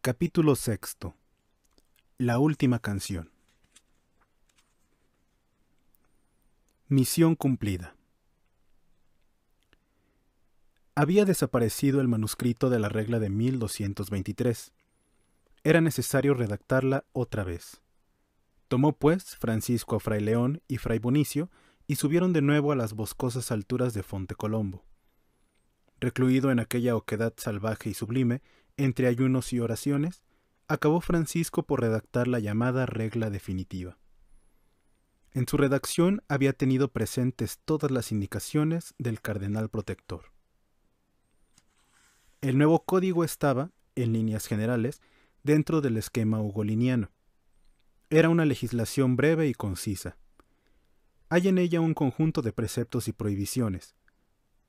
Capítulo sexto. La última canción. Misión cumplida. Había desaparecido el manuscrito de la regla de 1223. Era necesario redactarla otra vez. Tomó, pues, Francisco a Fray León y Fray Bonicio y subieron de nuevo a las boscosas alturas de Fonte Colombo. Recluido en aquella oquedad salvaje y sublime, entre ayunos y oraciones, acabó Francisco por redactar la llamada regla definitiva. En su redacción había tenido presentes todas las indicaciones del cardenal protector. El nuevo código estaba, en líneas generales, dentro del esquema ugoliniano. Era una legislación breve y concisa. Hay en ella un conjunto de preceptos y prohibiciones,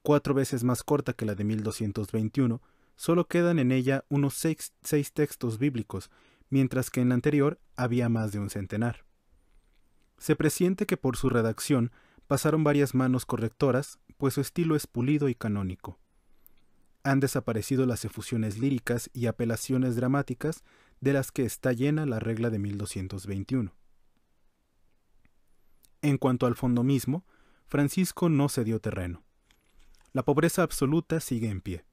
cuatro veces más corta que la de 1221, Sólo quedan en ella unos seis, seis textos bíblicos, mientras que en la anterior había más de un centenar. Se presiente que por su redacción pasaron varias manos correctoras, pues su estilo es pulido y canónico. Han desaparecido las efusiones líricas y apelaciones dramáticas de las que está llena la regla de 1221. En cuanto al fondo mismo, Francisco no cedió terreno. La pobreza absoluta sigue en pie.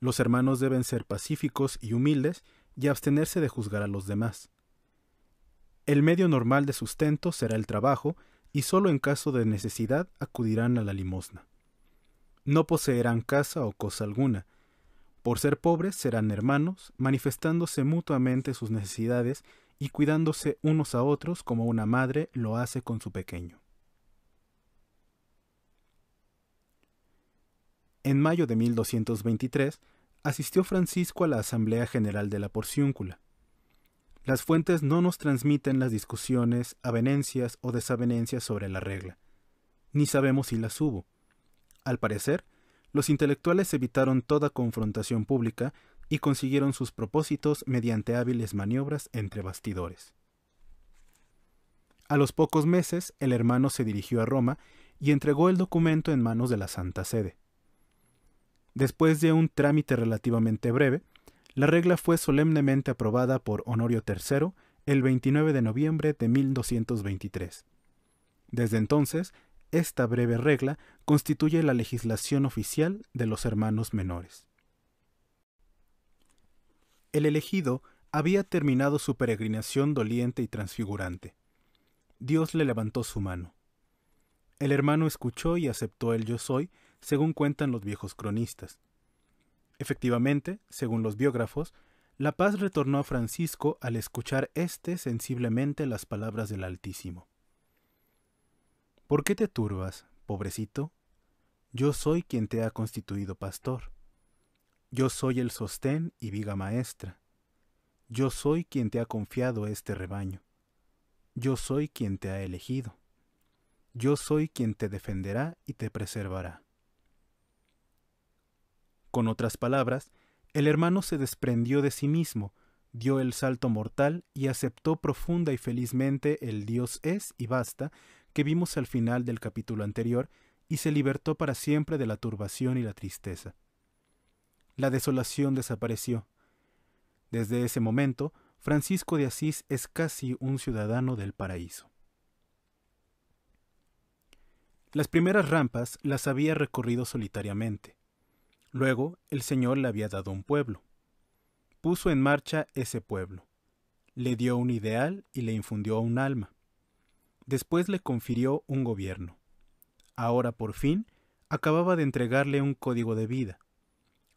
Los hermanos deben ser pacíficos y humildes y abstenerse de juzgar a los demás. El medio normal de sustento será el trabajo y solo en caso de necesidad acudirán a la limosna. No poseerán casa o cosa alguna. Por ser pobres serán hermanos, manifestándose mutuamente sus necesidades y cuidándose unos a otros como una madre lo hace con su pequeño. En mayo de 1223, asistió Francisco a la Asamblea General de la Porciúncula. Las fuentes no nos transmiten las discusiones, avenencias o desavenencias sobre la regla, ni sabemos si las hubo. Al parecer, los intelectuales evitaron toda confrontación pública y consiguieron sus propósitos mediante hábiles maniobras entre bastidores. A los pocos meses, el hermano se dirigió a Roma y entregó el documento en manos de la Santa Sede. Después de un trámite relativamente breve, la regla fue solemnemente aprobada por Honorio III el 29 de noviembre de 1223. Desde entonces, esta breve regla constituye la legislación oficial de los hermanos menores. El elegido había terminado su peregrinación doliente y transfigurante. Dios le levantó su mano. El hermano escuchó y aceptó el yo soy según cuentan los viejos cronistas. Efectivamente, según los biógrafos, la paz retornó a Francisco al escuchar éste sensiblemente las palabras del Altísimo. ¿Por qué te turbas, pobrecito? Yo soy quien te ha constituido pastor. Yo soy el sostén y viga maestra. Yo soy quien te ha confiado este rebaño. Yo soy quien te ha elegido. Yo soy quien te defenderá y te preservará. Con otras palabras, el hermano se desprendió de sí mismo, dio el salto mortal y aceptó profunda y felizmente el Dios es y basta que vimos al final del capítulo anterior y se libertó para siempre de la turbación y la tristeza. La desolación desapareció. Desde ese momento, Francisco de Asís es casi un ciudadano del paraíso. Las primeras rampas las había recorrido solitariamente. Luego el Señor le había dado un pueblo. Puso en marcha ese pueblo. Le dio un ideal y le infundió un alma. Después le confirió un gobierno. Ahora por fin acababa de entregarle un código de vida.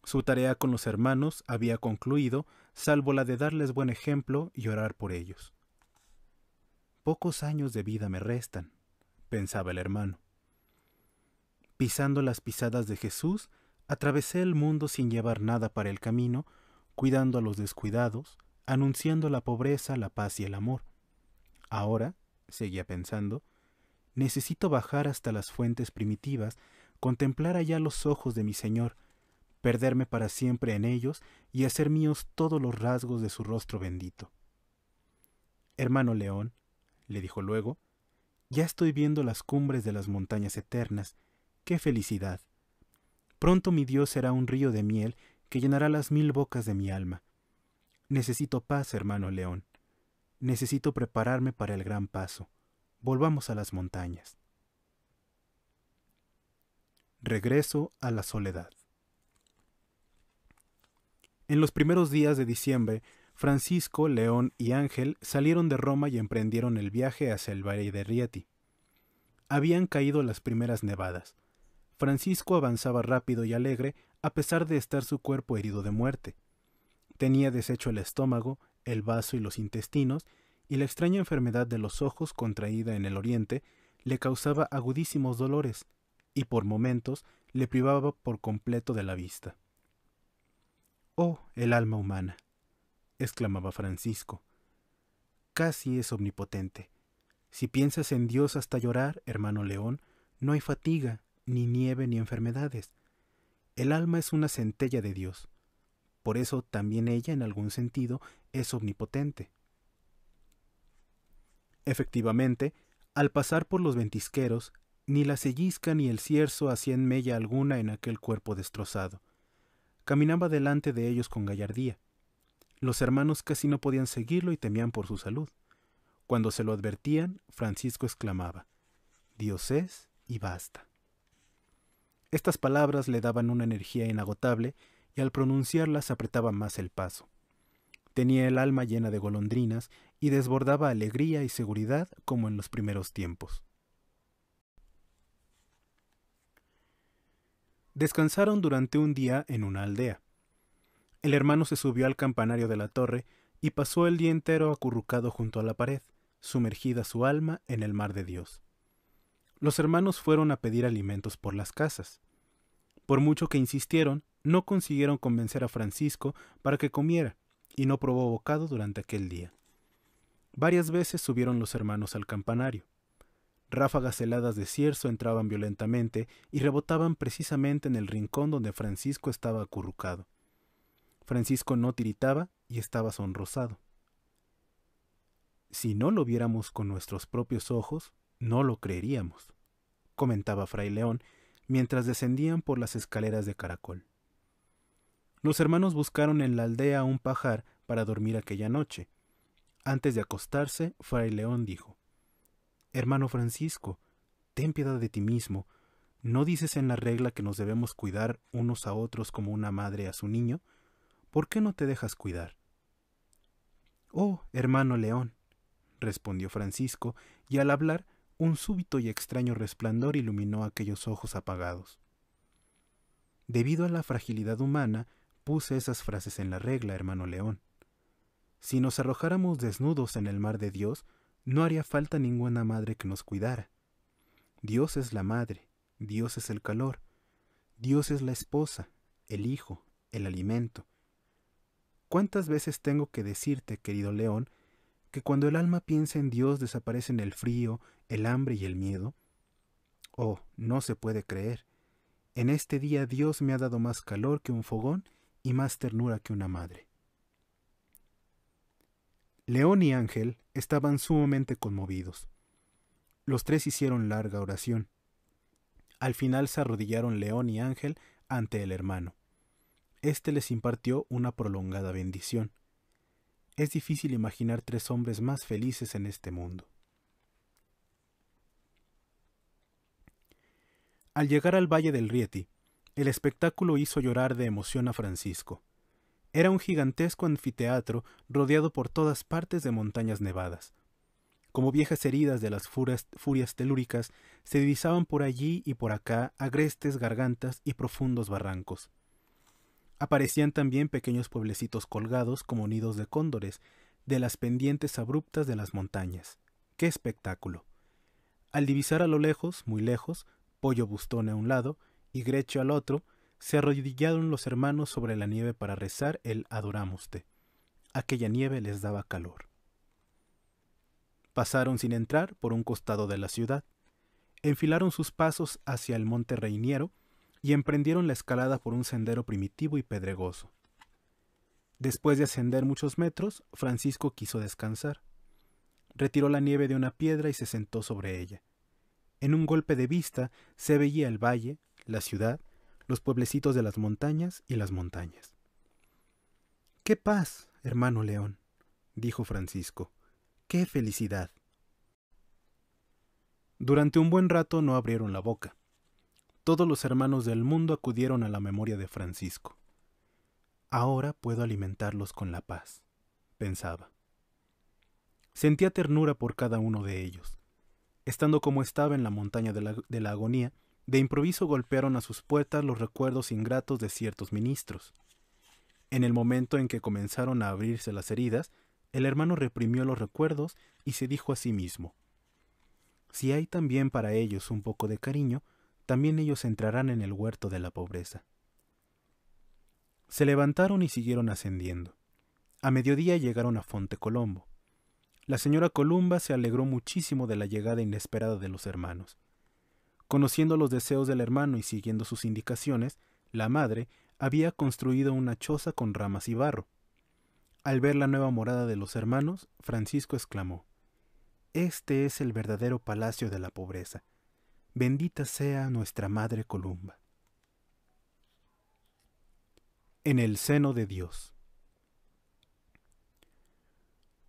Su tarea con los hermanos había concluido, salvo la de darles buen ejemplo y orar por ellos. Pocos años de vida me restan, pensaba el hermano. Pisando las pisadas de Jesús, Atravesé el mundo sin llevar nada para el camino, cuidando a los descuidados, anunciando la pobreza, la paz y el amor. Ahora, seguía pensando, necesito bajar hasta las fuentes primitivas, contemplar allá los ojos de mi Señor, perderme para siempre en ellos y hacer míos todos los rasgos de su rostro bendito. Hermano León, le dijo luego, ya estoy viendo las cumbres de las montañas eternas, qué felicidad. Pronto mi Dios será un río de miel que llenará las mil bocas de mi alma. Necesito paz, hermano León. Necesito prepararme para el gran paso. Volvamos a las montañas. Regreso a la soledad. En los primeros días de diciembre, Francisco, León y Ángel salieron de Roma y emprendieron el viaje hacia el Valle de Rieti. Habían caído las primeras nevadas. Francisco avanzaba rápido y alegre a pesar de estar su cuerpo herido de muerte. Tenía deshecho el estómago, el vaso y los intestinos, y la extraña enfermedad de los ojos contraída en el oriente le causaba agudísimos dolores, y por momentos le privaba por completo de la vista. Oh, el alma humana, exclamaba Francisco. Casi es omnipotente. Si piensas en Dios hasta llorar, hermano León, no hay fatiga, ni nieve, ni enfermedades. El alma es una centella de Dios. Por eso también ella, en algún sentido, es omnipotente. Efectivamente, al pasar por los ventisqueros, ni la sellizca ni el cierzo hacían mella alguna en aquel cuerpo destrozado. Caminaba delante de ellos con gallardía. Los hermanos casi no podían seguirlo y temían por su salud. Cuando se lo advertían, Francisco exclamaba, Dios es y basta. Estas palabras le daban una energía inagotable y al pronunciarlas apretaba más el paso. Tenía el alma llena de golondrinas y desbordaba alegría y seguridad como en los primeros tiempos. Descansaron durante un día en una aldea. El hermano se subió al campanario de la torre y pasó el día entero acurrucado junto a la pared, sumergida su alma en el mar de Dios los hermanos fueron a pedir alimentos por las casas. Por mucho que insistieron, no consiguieron convencer a Francisco para que comiera, y no probó bocado durante aquel día. Varias veces subieron los hermanos al campanario. Ráfagas heladas de cierzo entraban violentamente y rebotaban precisamente en el rincón donde Francisco estaba acurrucado. Francisco no tiritaba y estaba sonrosado. Si no lo viéramos con nuestros propios ojos, no lo creeríamos, comentaba Fray León mientras descendían por las escaleras de caracol. Los hermanos buscaron en la aldea un pajar para dormir aquella noche. Antes de acostarse, Fray León dijo, Hermano Francisco, ten piedad de ti mismo. ¿No dices en la regla que nos debemos cuidar unos a otros como una madre a su niño? ¿Por qué no te dejas cuidar? Oh, hermano León, respondió Francisco, y al hablar un súbito y extraño resplandor iluminó aquellos ojos apagados. Debido a la fragilidad humana, puse esas frases en la regla, hermano León. Si nos arrojáramos desnudos en el mar de Dios, no haría falta ninguna madre que nos cuidara. Dios es la madre, Dios es el calor, Dios es la esposa, el hijo, el alimento. ¿Cuántas veces tengo que decirte, querido León, que cuando el alma piensa en Dios desaparecen el frío, el hambre y el miedo? Oh, no se puede creer. En este día Dios me ha dado más calor que un fogón y más ternura que una madre. León y Ángel estaban sumamente conmovidos. Los tres hicieron larga oración. Al final se arrodillaron León y Ángel ante el hermano. Este les impartió una prolongada bendición es difícil imaginar tres hombres más felices en este mundo. Al llegar al Valle del Rieti, el espectáculo hizo llorar de emoción a Francisco. Era un gigantesco anfiteatro rodeado por todas partes de montañas nevadas. Como viejas heridas de las furias telúricas, se divisaban por allí y por acá agrestes gargantas y profundos barrancos. Aparecían también pequeños pueblecitos colgados como nidos de cóndores, de las pendientes abruptas de las montañas. ¡Qué espectáculo! Al divisar a lo lejos, muy lejos, Pollo Bustón a un lado y Grecho al otro, se arrodillaron los hermanos sobre la nieve para rezar el Adoramuste. Aquella nieve les daba calor. Pasaron sin entrar por un costado de la ciudad, enfilaron sus pasos hacia el monte Reiniero y emprendieron la escalada por un sendero primitivo y pedregoso. Después de ascender muchos metros, Francisco quiso descansar. Retiró la nieve de una piedra y se sentó sobre ella. En un golpe de vista se veía el valle, la ciudad, los pueblecitos de las montañas y las montañas. ¡Qué paz, hermano León! dijo Francisco. ¡Qué felicidad! Durante un buen rato no abrieron la boca todos los hermanos del mundo acudieron a la memoria de Francisco. Ahora puedo alimentarlos con la paz, pensaba. Sentía ternura por cada uno de ellos. Estando como estaba en la montaña de la, agonía, de improviso golpearon a sus puertas los recuerdos ingratos de ciertos ministros. En el momento en que comenzaron a abrirse las heridas, el hermano reprimió los recuerdos y se dijo a sí mismo, Si hay también para ellos un poco de cariño, también ellos entrarán en el huerto de la pobreza. Se levantaron y siguieron ascendiendo. A mediodía llegaron a Fonte Colombo. La señora Columba se alegró muchísimo de la llegada inesperada de los hermanos. Conociendo los deseos del hermano y siguiendo sus indicaciones, la madre había construido una choza con ramas y barro. Al ver la nueva morada de los hermanos, Francisco exclamó, Este es el verdadero palacio de la pobreza. Bendita sea nuestra Madre Columba. En el seno de Dios.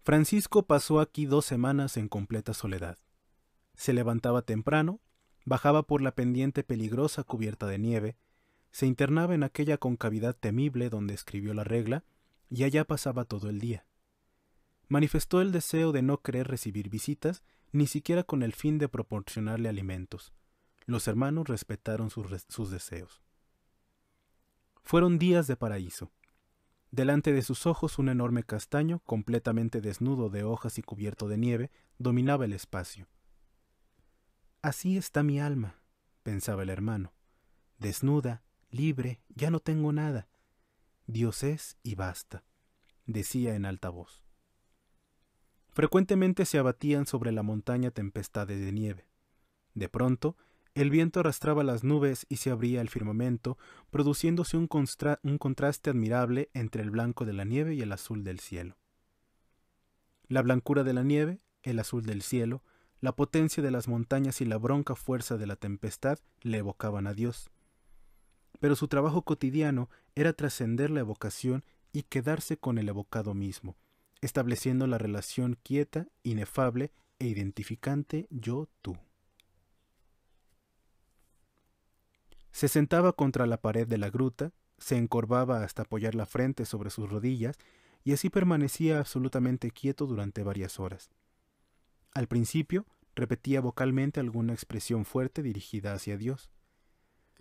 Francisco pasó aquí dos semanas en completa soledad. Se levantaba temprano, bajaba por la pendiente peligrosa cubierta de nieve, se internaba en aquella concavidad temible donde escribió la regla, y allá pasaba todo el día. Manifestó el deseo de no querer recibir visitas ni siquiera con el fin de proporcionarle alimentos. Los hermanos respetaron sus, deseos. Fueron días de paraíso. Delante de sus ojos un enorme castaño, completamente desnudo de hojas y cubierto de nieve, dominaba el espacio. Así está mi alma, pensaba el hermano. Desnuda, libre, ya no tengo nada. Dios es y basta, decía en alta voz. Frecuentemente se abatían sobre la montaña tempestades de nieve. De pronto, el viento arrastraba las nubes y se abría el firmamento, produciéndose un, un, contraste admirable entre el blanco de la nieve y el azul del cielo. La blancura de la nieve, el azul del cielo, la potencia de las montañas y la bronca fuerza de la tempestad le evocaban a Dios. Pero su trabajo cotidiano era trascender la evocación y quedarse con el evocado mismo, estableciendo la relación quieta, inefable e identificante yo-tú. Se sentaba contra la pared de la gruta, se encorvaba hasta apoyar la frente sobre sus rodillas y así permanecía absolutamente quieto durante varias horas. Al principio, repetía vocalmente alguna expresión fuerte dirigida hacia Dios.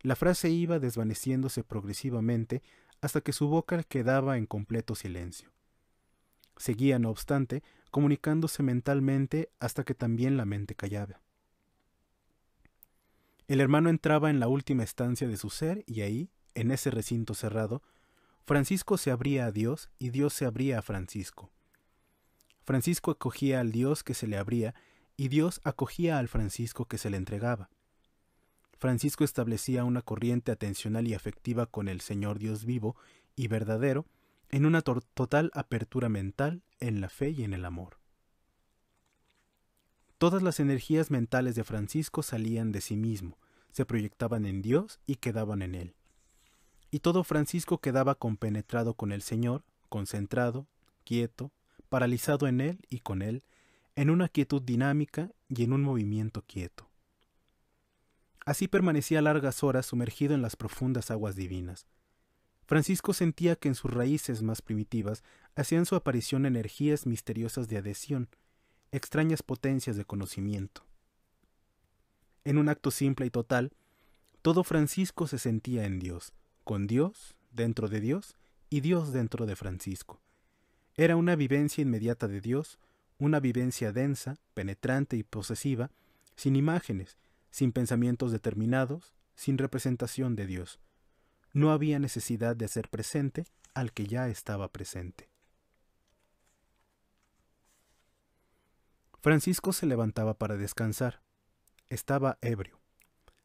La frase iba desvaneciéndose progresivamente hasta que su boca quedaba en completo silencio seguía, no obstante, comunicándose mentalmente hasta que también la mente callaba. El hermano entraba en la última estancia de su ser y ahí, en ese recinto cerrado, Francisco se abría a Dios y Dios se abría a Francisco. Francisco acogía al Dios que se le abría y Dios acogía al Francisco que se le entregaba. Francisco establecía una corriente atencional y afectiva con el Señor Dios vivo y verdadero, en una total apertura mental en la fe y en el amor. Todas las energías mentales de Francisco salían de sí mismo, se proyectaban en Dios y quedaban en Él. Y todo Francisco quedaba compenetrado con el Señor, concentrado, quieto, paralizado en Él y con Él, en una quietud dinámica y en un movimiento quieto. Así permanecía largas horas sumergido en las profundas aguas divinas, Francisco sentía que en sus raíces más primitivas hacían su aparición energías misteriosas de adhesión, extrañas potencias de conocimiento. En un acto simple y total, todo Francisco se sentía en Dios, con Dios, dentro de Dios y Dios dentro de Francisco. Era una vivencia inmediata de Dios, una vivencia densa, penetrante y posesiva, sin imágenes, sin pensamientos determinados, sin representación de Dios no había necesidad de hacer presente al que ya estaba presente. Francisco se levantaba para descansar. Estaba ebrio.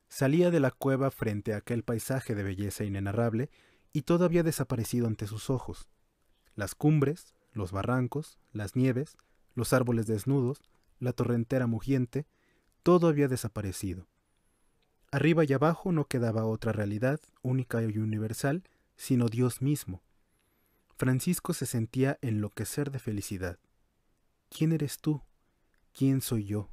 Salía de la cueva frente a aquel paisaje de belleza inenarrable y todo había desaparecido ante sus ojos. Las cumbres, los barrancos, las nieves, los árboles desnudos, la torrentera mugiente, todo había desaparecido. Arriba y abajo no quedaba otra realidad, única y universal, sino Dios mismo. Francisco se sentía enloquecer de felicidad. ¿Quién eres tú? ¿Quién soy yo?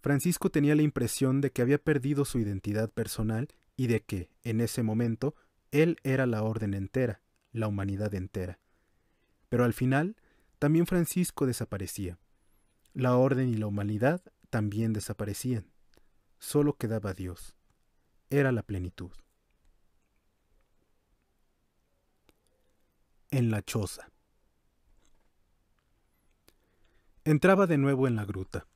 Francisco tenía la impresión de que había perdido su identidad personal y de que, en ese momento, él era la orden entera, la humanidad entera. Pero al final, también Francisco desaparecía. La orden y la humanidad también desaparecían solo quedaba Dios. Era la plenitud. En la choza. Entraba de nuevo en la gruta.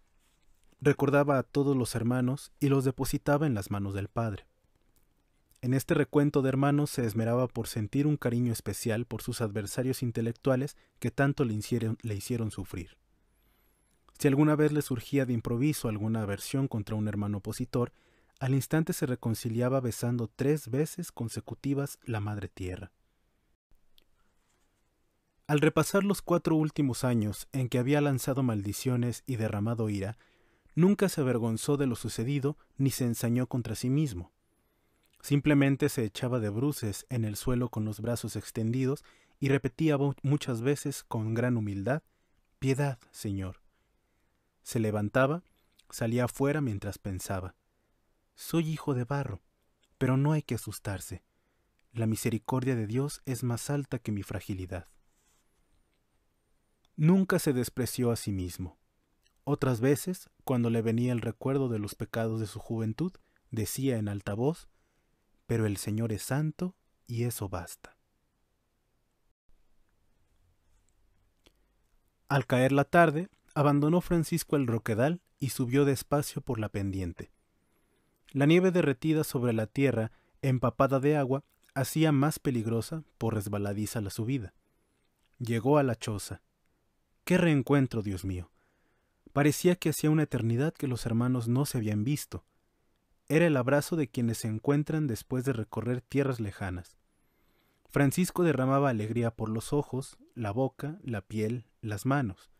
Recordaba a todos los hermanos y los depositaba en las manos del Padre. En este recuento de hermanos se esmeraba por sentir un cariño especial por sus adversarios intelectuales que tanto le hicieron, le hicieron sufrir. Si alguna vez le surgía de improviso alguna aversión contra un hermano opositor, al instante se reconciliaba besando tres veces consecutivas la madre tierra. Al repasar los cuatro últimos años en que había lanzado maldiciones y derramado ira, nunca se avergonzó de lo sucedido ni se ensañó contra sí mismo. Simplemente se echaba de bruces en el suelo con los brazos extendidos y repetía muchas veces con gran humildad, Piedad, Señor. Se levantaba, salía afuera mientras pensaba. Soy hijo de barro, pero no hay que asustarse. La misericordia de Dios es más alta que mi fragilidad. Nunca se despreció a sí mismo. Otras veces, cuando le venía el recuerdo de los pecados de su juventud, decía en alta voz, pero el Señor es santo y eso basta. Al caer la tarde, abandonó Francisco el roquedal y subió despacio por la pendiente. La nieve derretida sobre la tierra, empapada de agua, hacía más peligrosa, por resbaladiza, la subida. Llegó a la choza. ¡Qué reencuentro, Dios mío! Parecía que hacía una eternidad que los hermanos no se habían visto. Era el abrazo de quienes se encuentran después de recorrer tierras lejanas. Francisco derramaba alegría por los ojos, la boca, la piel, las manos.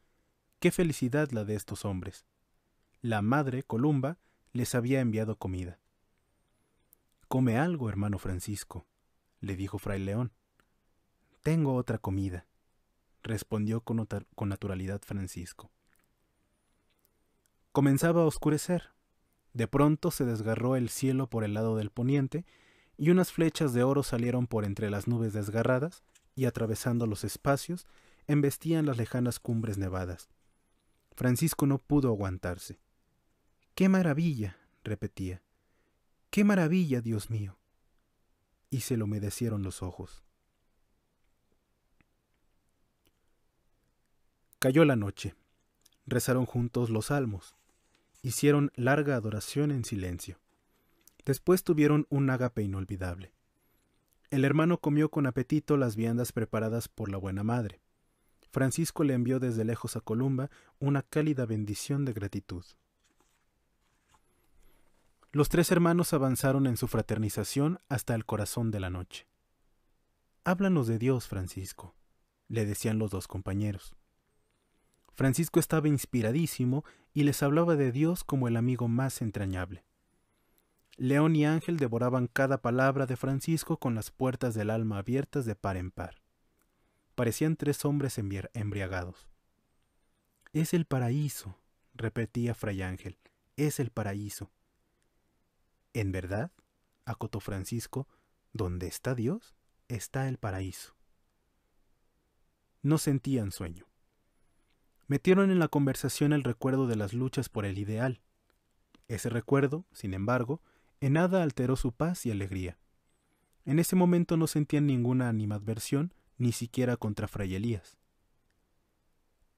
Qué felicidad la de estos hombres. La madre, Columba, les había enviado comida. Come algo, hermano Francisco, le dijo Fray León. Tengo otra comida, respondió con, con naturalidad Francisco. Comenzaba a oscurecer. De pronto se desgarró el cielo por el lado del poniente y unas flechas de oro salieron por entre las nubes desgarradas y atravesando los espacios embestían las lejanas cumbres nevadas. Francisco no pudo aguantarse. ¡Qué maravilla! repetía. ¡Qué maravilla, Dios mío! Y se lo humedecieron los ojos. Cayó la noche. Rezaron juntos los salmos. Hicieron larga adoración en silencio. Después tuvieron un ágape inolvidable. El hermano comió con apetito las viandas preparadas por la buena madre. Francisco le envió desde lejos a Columba una cálida bendición de gratitud. Los tres hermanos avanzaron en su fraternización hasta el corazón de la noche. Háblanos de Dios, Francisco, le decían los dos compañeros. Francisco estaba inspiradísimo y les hablaba de Dios como el amigo más entrañable. León y Ángel devoraban cada palabra de Francisco con las puertas del alma abiertas de par en par parecían tres hombres embriagados. Es el paraíso, repetía Fray Ángel, es el paraíso. En verdad, acotó Francisco, donde está Dios, está el paraíso. No sentían sueño. Metieron en la conversación el recuerdo de las luchas por el ideal. Ese recuerdo, sin embargo, en nada alteró su paz y alegría. En ese momento no sentían ninguna animadversión ni siquiera contra Fray Elías.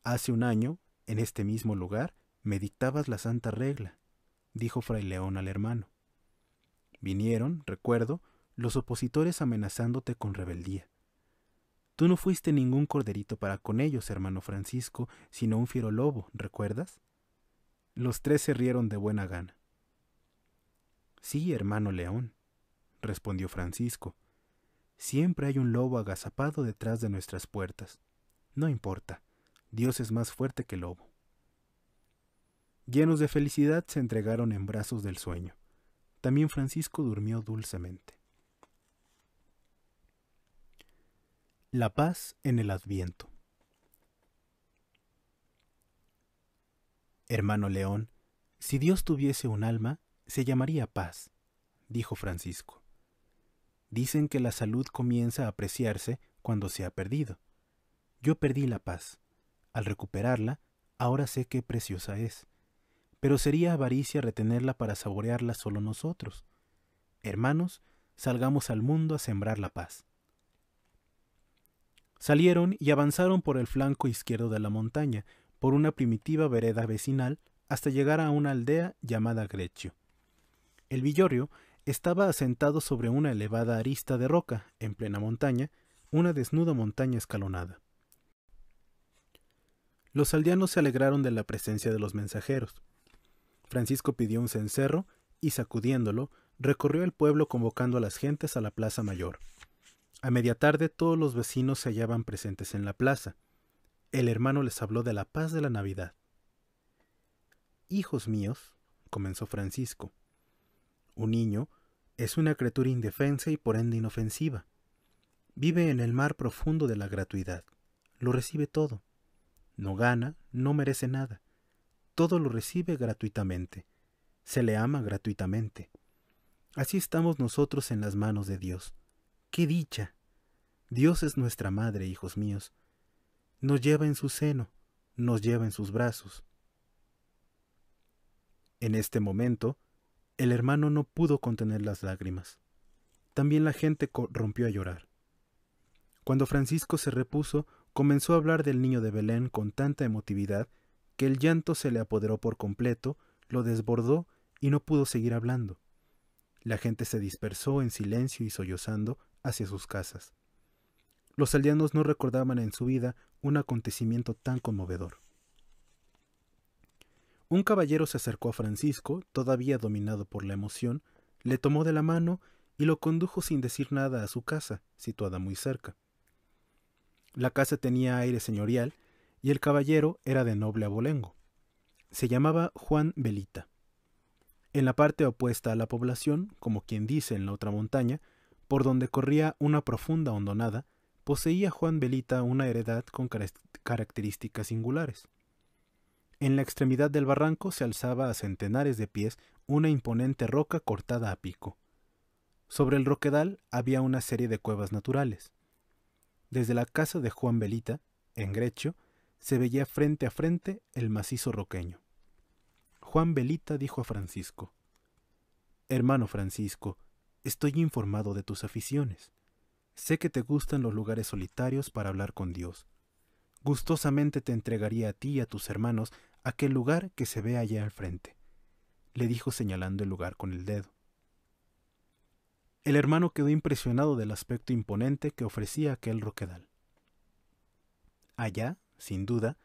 Hace un año, en este mismo lugar, me dictabas la santa regla, dijo Fray León al hermano. Vinieron, recuerdo, los opositores amenazándote con rebeldía. Tú no fuiste ningún corderito para con ellos, hermano Francisco, sino un fiero lobo, ¿recuerdas? Los tres se rieron de buena gana. Sí, hermano León, respondió Francisco, Siempre hay un lobo agazapado detrás de nuestras puertas. No importa, Dios es más fuerte que lobo. Llenos de felicidad se entregaron en brazos del sueño. También Francisco durmió dulcemente. La paz en el adviento. Hermano León, si Dios tuviese un alma, se llamaría paz, dijo Francisco. Dicen que la salud comienza a apreciarse cuando se ha perdido. Yo perdí la paz. Al recuperarla, ahora sé qué preciosa es. Pero sería avaricia retenerla para saborearla solo nosotros. Hermanos, salgamos al mundo a sembrar la paz. Salieron y avanzaron por el flanco izquierdo de la montaña, por una primitiva vereda vecinal, hasta llegar a una aldea llamada Grecio. El villorio. Estaba asentado sobre una elevada arista de roca, en plena montaña, una desnuda montaña escalonada. Los aldeanos se alegraron de la presencia de los mensajeros. Francisco pidió un cencerro y, sacudiéndolo, recorrió el pueblo convocando a las gentes a la plaza mayor. A media tarde todos los vecinos se hallaban presentes en la plaza. El hermano les habló de la paz de la Navidad. Hijos míos, comenzó Francisco, un niño, es una criatura indefensa y por ende inofensiva. Vive en el mar profundo de la gratuidad. Lo recibe todo. No gana, no merece nada. Todo lo recibe gratuitamente. Se le ama gratuitamente. Así estamos nosotros en las manos de Dios. ¡Qué dicha! Dios es nuestra madre, hijos míos. Nos lleva en su seno, nos lleva en sus brazos. En este momento, el hermano no pudo contener las lágrimas. También la gente rompió a llorar. Cuando Francisco se repuso, comenzó a hablar del niño de Belén con tanta emotividad que el llanto se le apoderó por completo, lo desbordó y no pudo seguir hablando. La gente se dispersó en silencio y sollozando hacia sus casas. Los aldeanos no recordaban en su vida un acontecimiento tan conmovedor. Un caballero se acercó a Francisco, todavía dominado por la emoción, le tomó de la mano y lo condujo sin decir nada a su casa, situada muy cerca. La casa tenía aire señorial y el caballero era de noble abolengo. Se llamaba Juan Belita. En la parte opuesta a la población, como quien dice en la otra montaña, por donde corría una profunda hondonada, poseía Juan Belita una heredad con características singulares. En la extremidad del barranco se alzaba a centenares de pies una imponente roca cortada a pico. Sobre el roquedal había una serie de cuevas naturales. Desde la casa de Juan Belita, en Grecho, se veía frente a frente el macizo roqueño. Juan Belita dijo a Francisco, Hermano Francisco, estoy informado de tus aficiones. Sé que te gustan los lugares solitarios para hablar con Dios. Gustosamente te entregaría a ti y a tus hermanos aquel lugar que se ve allá al frente, le dijo señalando el lugar con el dedo. El hermano quedó impresionado del aspecto imponente que ofrecía aquel roquedal. Allá, sin duda,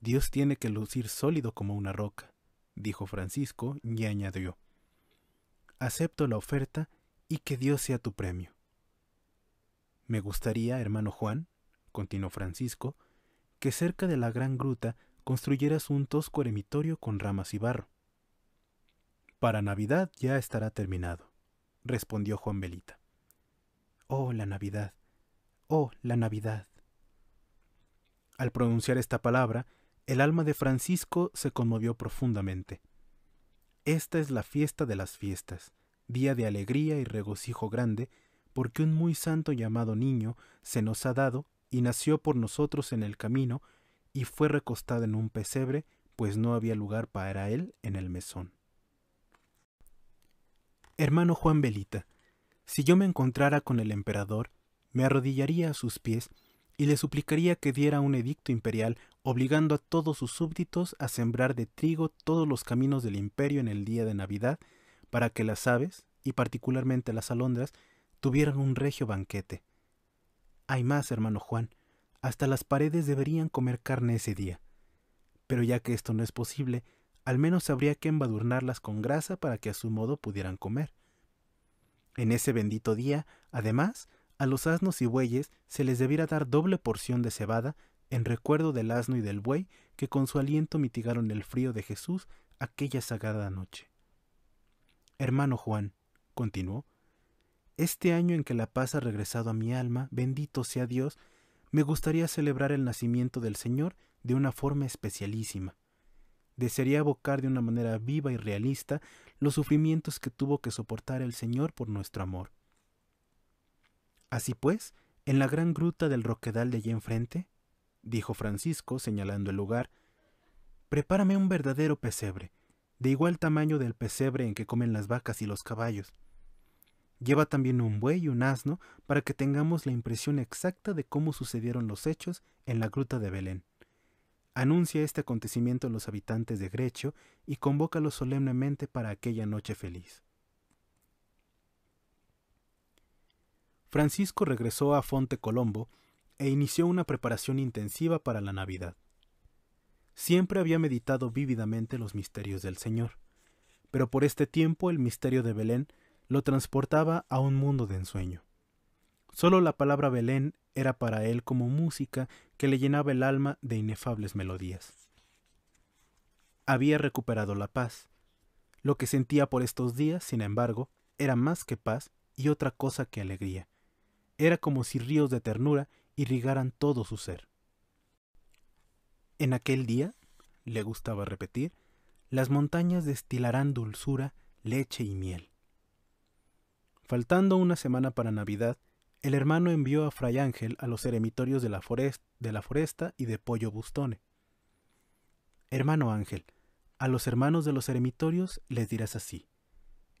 Dios tiene que lucir sólido como una roca, dijo Francisco y añadió, acepto la oferta y que Dios sea tu premio. Me gustaría, hermano Juan, continuó Francisco, que cerca de la gran gruta construyeras un tosco eremitorio con ramas y barro. Para Navidad ya estará terminado, respondió Juan Belita. Oh, la Navidad. Oh, la Navidad. Al pronunciar esta palabra, el alma de Francisco se conmovió profundamente. Esta es la fiesta de las fiestas, día de alegría y regocijo grande, porque un muy santo llamado niño se nos ha dado y nació por nosotros en el camino y fue recostado en un pesebre, pues no había lugar para él en el mesón. Hermano Juan Belita, si yo me encontrara con el emperador, me arrodillaría a sus pies y le suplicaría que diera un edicto imperial obligando a todos sus súbditos a sembrar de trigo todos los caminos del imperio en el día de Navidad, para que las aves, y particularmente las alondras, tuvieran un regio banquete. Hay más, hermano Juan, hasta las paredes deberían comer carne ese día. Pero ya que esto no es posible, al menos habría que embadurnarlas con grasa para que a su modo pudieran comer. En ese bendito día, además, a los asnos y bueyes se les debiera dar doble porción de cebada en recuerdo del asno y del buey que con su aliento mitigaron el frío de Jesús aquella sagrada noche. Hermano Juan, continuó, este año en que la paz ha regresado a mi alma, bendito sea Dios, me gustaría celebrar el nacimiento del Señor de una forma especialísima. Desearía evocar de una manera viva y realista los sufrimientos que tuvo que soportar el Señor por nuestro amor. Así pues, en la gran gruta del roquedal de allí enfrente, dijo Francisco, señalando el lugar, prepárame un verdadero pesebre, de igual tamaño del pesebre en que comen las vacas y los caballos. Lleva también un buey y un asno para que tengamos la impresión exacta de cómo sucedieron los hechos en la gruta de Belén. Anuncia este acontecimiento a los habitantes de Grecho y convócalos solemnemente para aquella noche feliz. Francisco regresó a Fonte Colombo e inició una preparación intensiva para la Navidad. Siempre había meditado vívidamente los misterios del Señor, pero por este tiempo el misterio de Belén lo transportaba a un mundo de ensueño. Solo la palabra Belén era para él como música que le llenaba el alma de inefables melodías. Había recuperado la paz. Lo que sentía por estos días, sin embargo, era más que paz y otra cosa que alegría. Era como si ríos de ternura irrigaran todo su ser. En aquel día, le gustaba repetir, las montañas destilarán dulzura, leche y miel. Faltando una semana para Navidad, el hermano envió a Fray Ángel a los eremitorios de la, Foresta y de Pollo Bustone. Hermano Ángel, a los hermanos de los eremitorios les dirás así.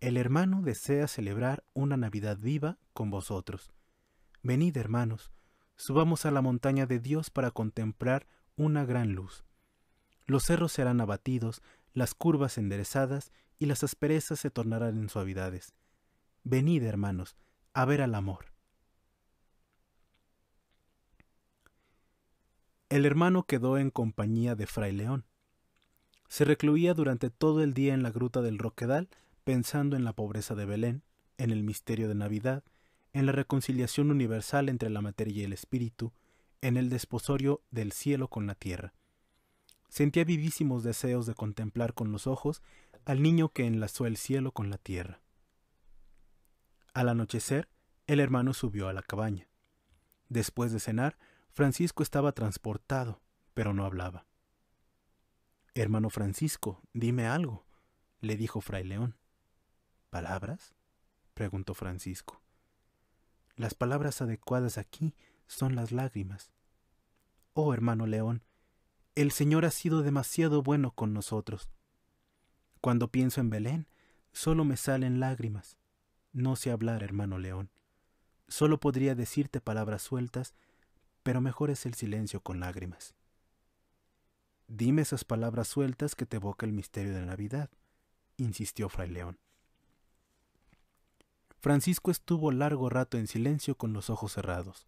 El hermano desea celebrar una Navidad viva con vosotros. Venid, hermanos, subamos a la montaña de Dios para contemplar una gran luz. Los cerros serán abatidos, las curvas enderezadas y las asperezas se tornarán en suavidades. Venid, hermanos, a ver al amor. El hermano quedó en compañía de Fray León. Se recluía durante todo el día en la gruta del Roquedal, pensando en la pobreza de Belén, en el misterio de Navidad, en la reconciliación universal entre la materia y el espíritu, en el desposorio del cielo con la tierra. Sentía vivísimos deseos de contemplar con los ojos al niño que enlazó el cielo con la tierra. Al anochecer, el hermano subió a la cabaña. Después de cenar, Francisco estaba transportado, pero no hablaba. Hermano Francisco, dime algo, le dijo Fray León. ¿Palabras? preguntó Francisco. Las palabras adecuadas aquí son las lágrimas. Oh, hermano León, el Señor ha sido demasiado bueno con nosotros. Cuando pienso en Belén, solo me salen lágrimas. No sé hablar, hermano León. Solo podría decirte palabras sueltas, pero mejor es el silencio con lágrimas. Dime esas palabras sueltas que te evoca el misterio de la Navidad, insistió Fray León. Francisco estuvo largo rato en silencio con los ojos cerrados.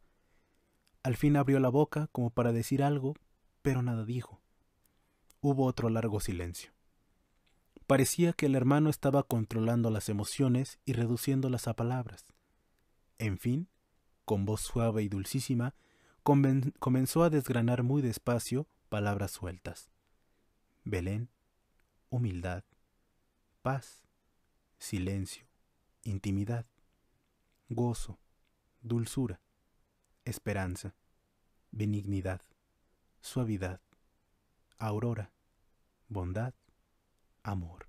Al fin abrió la boca como para decir algo, pero nada dijo. Hubo otro largo silencio. Parecía que el hermano estaba controlando las emociones y reduciéndolas a palabras. En fin, con voz suave y dulcísima, comenzó a desgranar muy despacio palabras sueltas. Belén, humildad, paz, silencio, intimidad, gozo, dulzura, esperanza, benignidad, suavidad, aurora, bondad, amor,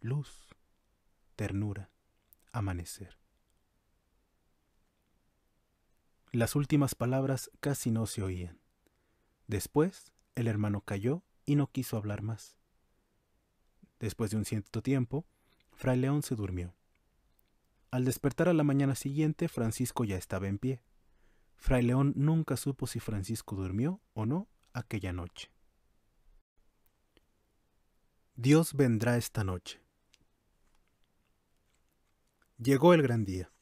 luz, ternura, amanecer. Las últimas palabras casi no se oían. Después, el hermano cayó y no quiso hablar más. Después de un cierto tiempo, Fray León se durmió. Al despertar a la mañana siguiente, Francisco ya estaba en pie. Fray León nunca supo si Francisco durmió o no aquella noche. Dios vendrá esta noche. Llegó el gran día.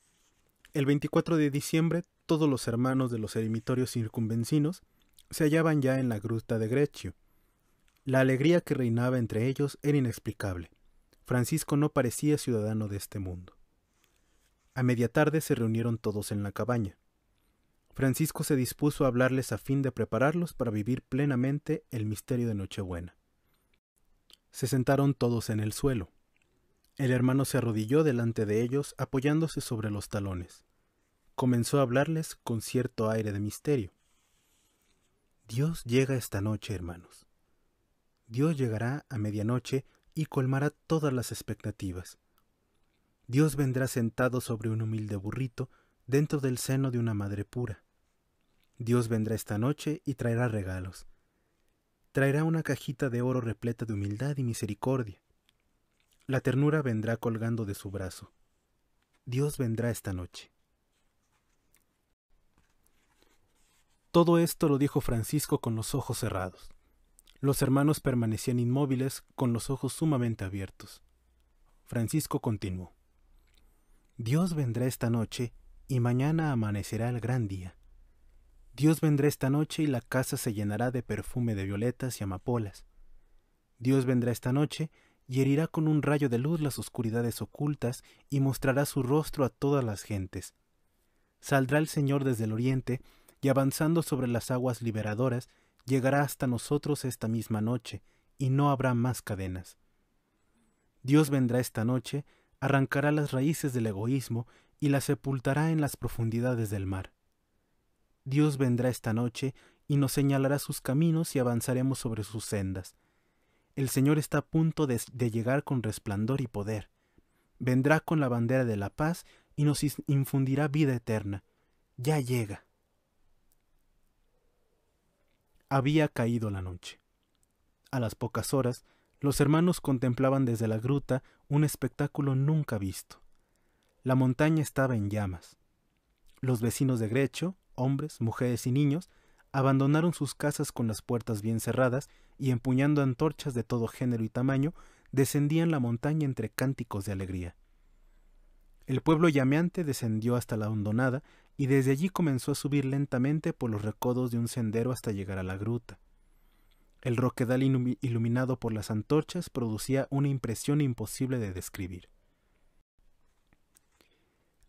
El 24 de diciembre, todos los hermanos de los eremitorios circunvencinos se hallaban ya en la gruta de Grecio. La alegría que reinaba entre ellos era inexplicable. Francisco no parecía ciudadano de este mundo. A media tarde se reunieron todos en la cabaña. Francisco se dispuso a hablarles a fin de prepararlos para vivir plenamente el misterio de Nochebuena. Se sentaron todos en el suelo. El hermano se arrodilló delante de ellos apoyándose sobre los talones. Comenzó a hablarles con cierto aire de misterio. Dios llega esta noche, hermanos. Dios llegará a medianoche y colmará todas las expectativas. Dios vendrá sentado sobre un humilde burrito dentro del seno de una madre pura. Dios vendrá esta noche y traerá regalos, traerá una cajita de oro repleta de humildad y misericordia. La ternura vendrá colgando de su brazo. Dios vendrá esta noche. Todo esto lo dijo Francisco con los ojos cerrados. Los hermanos permanecían inmóviles con los ojos sumamente abiertos. Francisco continuó. Dios vendrá esta noche y mañana amanecerá el gran día. Dios vendrá esta noche y la casa se llenará de perfume de violetas y amapolas. Dios vendrá esta noche y herirá con un rayo de luz las oscuridades ocultas y mostrará su rostro a todas las gentes. Saldrá el Señor desde el oriente y avanzando sobre las aguas liberadoras, llegará hasta nosotros esta misma noche y no habrá más cadenas. Dios vendrá esta noche, arrancará las raíces del egoísmo y las sepultará en las profundidades del mar. Dios vendrá esta noche y nos señalará sus caminos y avanzaremos sobre sus sendas. El Señor está a punto de, llegar con resplandor y poder. Vendrá con la bandera de la paz y nos infundirá vida eterna. Ya llega. Había caído la noche. A las pocas horas, los hermanos contemplaban desde la gruta un espectáculo nunca visto. La montaña estaba en llamas. Los vecinos de Grecho, hombres, mujeres y niños, abandonaron sus casas con las puertas bien cerradas y empuñando antorchas de todo género y tamaño, descendían la montaña entre cánticos de alegría. El pueblo llameante descendió hasta la hondonada y desde allí comenzó a subir lentamente por los recodos de un sendero hasta llegar a la gruta. El roquedal iluminado por las antorchas producía una impresión imposible de describir.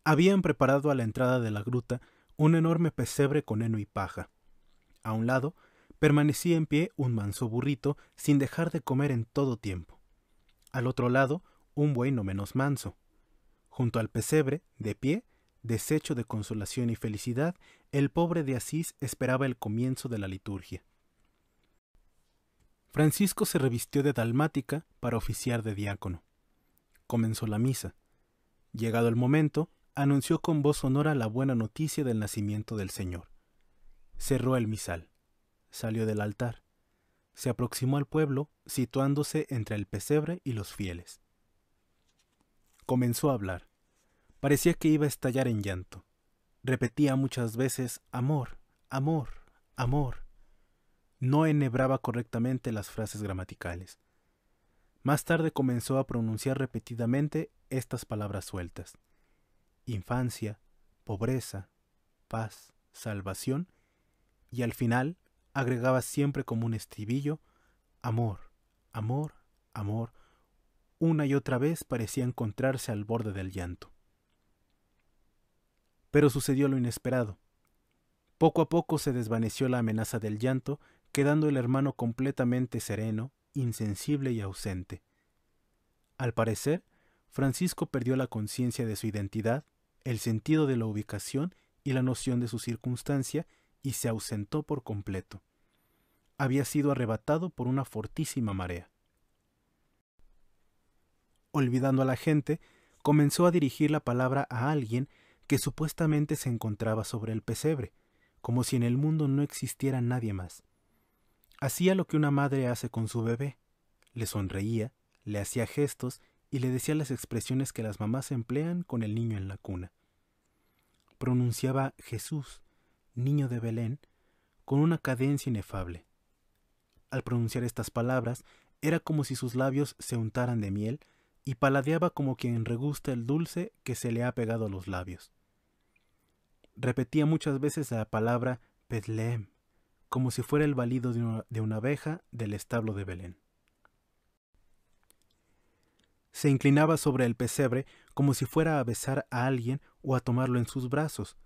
Habían preparado a la entrada de la gruta un enorme pesebre con heno y paja. A un lado, permanecía en pie un manso burrito sin dejar de comer en todo tiempo. Al otro lado, un buey no menos manso. Junto al pesebre, de pie, deshecho de consolación y felicidad, el pobre de Asís esperaba el comienzo de la liturgia. Francisco se revistió de dalmática para oficiar de diácono. Comenzó la misa. Llegado el momento, anunció con voz sonora la buena noticia del nacimiento del Señor. Cerró el misal, salió del altar, se aproximó al pueblo, situándose entre el pesebre y los fieles. Comenzó a hablar. Parecía que iba a estallar en llanto. Repetía muchas veces amor, amor, amor. No enhebraba correctamente las frases gramaticales. Más tarde comenzó a pronunciar repetidamente estas palabras sueltas infancia, pobreza, paz, salvación, y al final agregaba siempre como un estribillo, amor, amor, amor, una y otra vez parecía encontrarse al borde del llanto. Pero sucedió lo inesperado. Poco a poco se desvaneció la amenaza del llanto, quedando el hermano completamente sereno, insensible y ausente. Al parecer, Francisco perdió la conciencia de su identidad el sentido de la ubicación y la noción de su circunstancia y se ausentó por completo. Había sido arrebatado por una fortísima marea. Olvidando a la gente, comenzó a dirigir la palabra a alguien que supuestamente se encontraba sobre el pesebre, como si en el mundo no existiera nadie más. Hacía lo que una madre hace con su bebé, le sonreía, le hacía gestos y le decía las expresiones que las mamás emplean con el niño en la cuna. Pronunciaba Jesús, niño de Belén, con una cadencia inefable. Al pronunciar estas palabras, era como si sus labios se untaran de miel y paladeaba como quien regusta el dulce que se le ha pegado a los labios. Repetía muchas veces la palabra Bethlehem, como si fuera el balido de una abeja del establo de Belén. Se inclinaba sobre el pesebre como si fuera a besar a alguien o a tomarlo en sus brazos,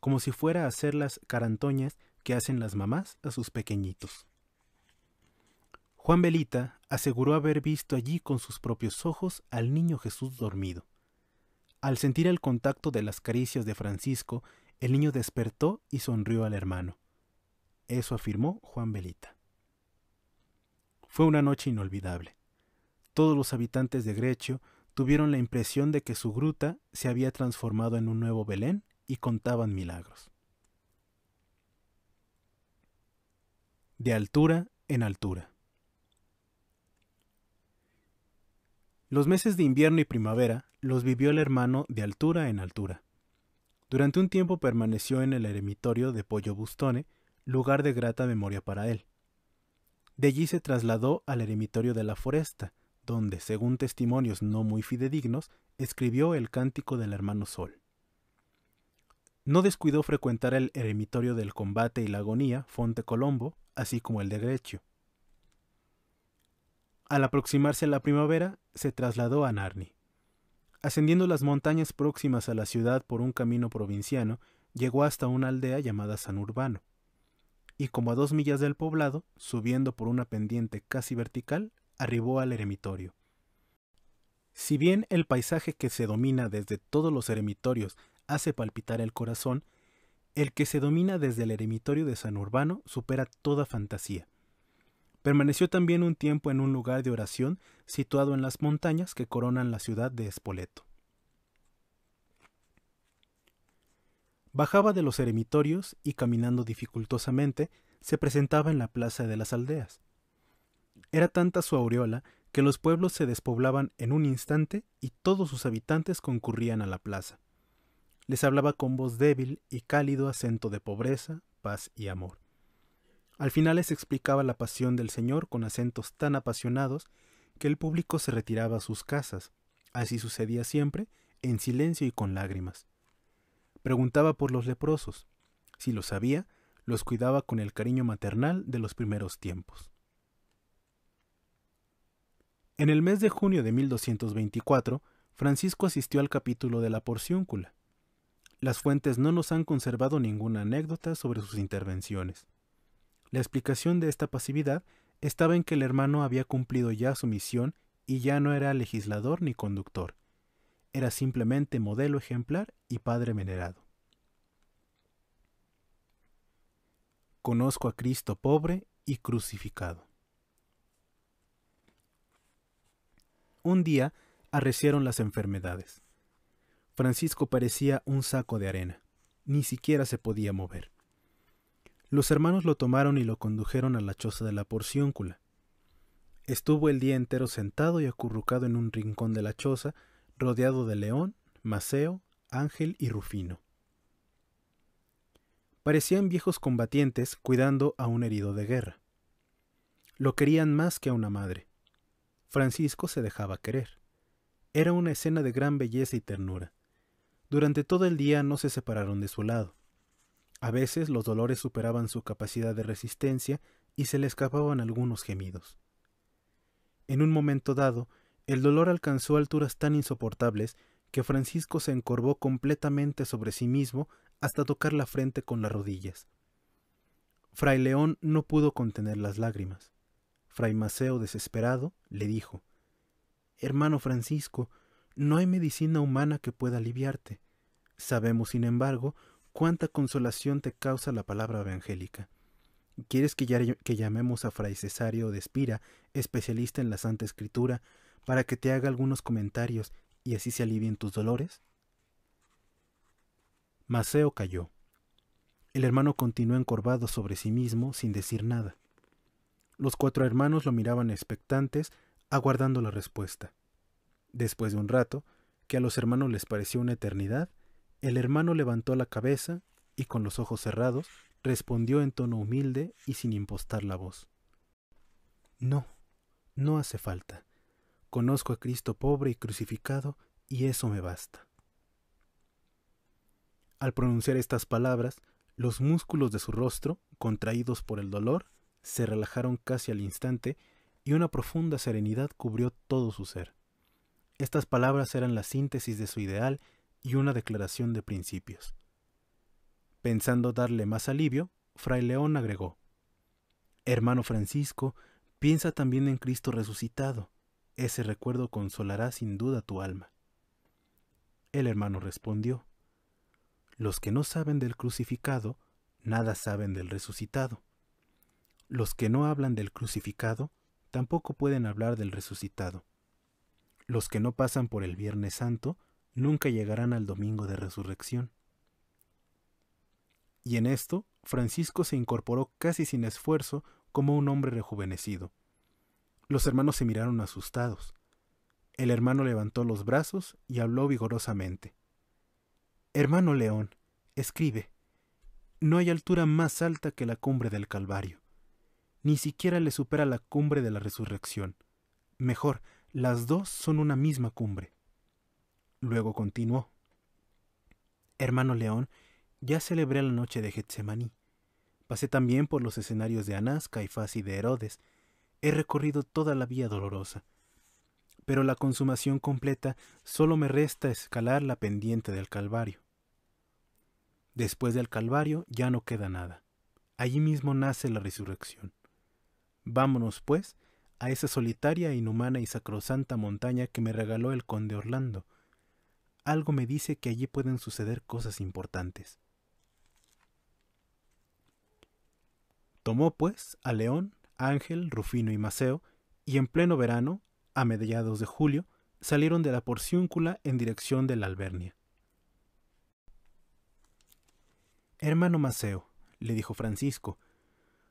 como si fuera a hacer las carantoñas que hacen las mamás a sus pequeñitos. Juan Belita aseguró haber visto allí con sus propios ojos al niño Jesús dormido. Al sentir el contacto de las caricias de Francisco, el niño despertó y sonrió al hermano. Eso afirmó Juan Belita. Fue una noche inolvidable todos los habitantes de Grecio tuvieron la impresión de que su gruta se había transformado en un nuevo Belén y contaban milagros. De altura en altura. Los meses de invierno y primavera los vivió el hermano de altura en altura. Durante un tiempo permaneció en el eremitorio de Pollo Bustone, lugar de grata memoria para él. De allí se trasladó al eremitorio de la Foresta, donde, según testimonios no muy fidedignos, escribió el Cántico del Hermano Sol. No descuidó frecuentar el eremitorio del combate y la agonía, Fonte Colombo, así como el de Grecio. Al aproximarse la primavera, se trasladó a Narni. Ascendiendo las montañas próximas a la ciudad por un camino provinciano, llegó hasta una aldea llamada San Urbano. Y como a dos millas del poblado, subiendo por una pendiente casi vertical, arribó al eremitorio. Si bien el paisaje que se domina desde todos los eremitorios hace palpitar el corazón, el que se domina desde el eremitorio de San Urbano supera toda fantasía. Permaneció también un tiempo en un lugar de oración situado en las montañas que coronan la ciudad de Espoleto. Bajaba de los eremitorios y caminando dificultosamente se presentaba en la plaza de las aldeas, era tanta su aureola que los pueblos se despoblaban en un instante y todos sus habitantes concurrían a la plaza. Les hablaba con voz débil y cálido acento de pobreza, paz y amor. Al final les explicaba la pasión del Señor con acentos tan apasionados que el público se retiraba a sus casas. Así sucedía siempre, en silencio y con lágrimas. Preguntaba por los leprosos. Si los sabía, los cuidaba con el cariño maternal de los primeros tiempos. En el mes de junio de 1224, Francisco asistió al capítulo de la Porciúncula. Las fuentes no nos han conservado ninguna anécdota sobre sus intervenciones. La explicación de esta pasividad estaba en que el hermano había cumplido ya su misión y ya no era legislador ni conductor. Era simplemente modelo ejemplar y padre venerado. Conozco a Cristo pobre y crucificado. un día arreciaron las enfermedades. Francisco parecía un saco de arena, ni siquiera se podía mover. Los hermanos lo tomaron y lo condujeron a la choza de la Porcióncula. Estuvo el día entero sentado y acurrucado en un rincón de la choza, rodeado de León, Maceo, Ángel y Rufino. Parecían viejos combatientes cuidando a un herido de guerra. Lo querían más que a una madre. Francisco se dejaba querer. Era una escena de gran belleza y ternura. Durante todo el día no se separaron de su lado. A veces los dolores superaban su capacidad de resistencia y se le escapaban algunos gemidos. En un momento dado, el dolor alcanzó alturas tan insoportables que Francisco se encorvó completamente sobre sí mismo hasta tocar la frente con las rodillas. Fray León no pudo contener las lágrimas. Fray Maceo, desesperado, le dijo Hermano Francisco, no hay medicina humana que pueda aliviarte. Sabemos, sin embargo, cuánta consolación te causa la palabra evangélica. ¿Quieres que, llamemos a Fray Cesario de Espira, especialista en la Santa Escritura, para que te haga algunos comentarios y así se alivien tus dolores? Maceo cayó. El hermano continuó encorvado sobre sí mismo sin decir nada. Los cuatro hermanos lo miraban expectantes, aguardando la respuesta. Después de un rato, que a los hermanos les pareció una eternidad, el hermano levantó la cabeza y con los ojos cerrados respondió en tono humilde y sin impostar la voz. No, no hace falta. Conozco a Cristo pobre y crucificado y eso me basta. Al pronunciar estas palabras, los músculos de su rostro, contraídos por el dolor, se relajaron casi al instante y una profunda serenidad cubrió todo su ser. Estas palabras eran la síntesis de su ideal y una declaración de principios. Pensando darle más alivio, Fray León agregó, Hermano Francisco, piensa también en Cristo resucitado. Ese recuerdo consolará sin duda tu alma. El hermano respondió, Los que no saben del crucificado, nada saben del resucitado. Los que no hablan del crucificado tampoco pueden hablar del resucitado. Los que no pasan por el Viernes Santo nunca llegarán al Domingo de Resurrección. Y en esto, Francisco se incorporó casi sin esfuerzo como un hombre rejuvenecido. Los hermanos se miraron asustados. El hermano levantó los brazos y habló vigorosamente. Hermano León, escribe, no hay altura más alta que la cumbre del Calvario ni siquiera le supera la cumbre de la resurrección. Mejor, las dos son una misma cumbre. Luego continuó. Hermano León, ya celebré la noche de Getsemaní. Pasé también por los escenarios de Anás, Caifás y de Herodes. He recorrido toda la vía dolorosa. Pero la consumación completa solo me resta escalar la pendiente del Calvario. Después del Calvario ya no queda nada. Allí mismo nace la resurrección. Vámonos, pues, a esa solitaria, inhumana y sacrosanta montaña que me regaló el conde Orlando. Algo me dice que allí pueden suceder cosas importantes. Tomó, pues, a León, Ángel, Rufino y Maceo, y en pleno verano, a mediados de julio, salieron de la Porciúncula en dirección de la Albernia. Hermano Maceo, le dijo Francisco,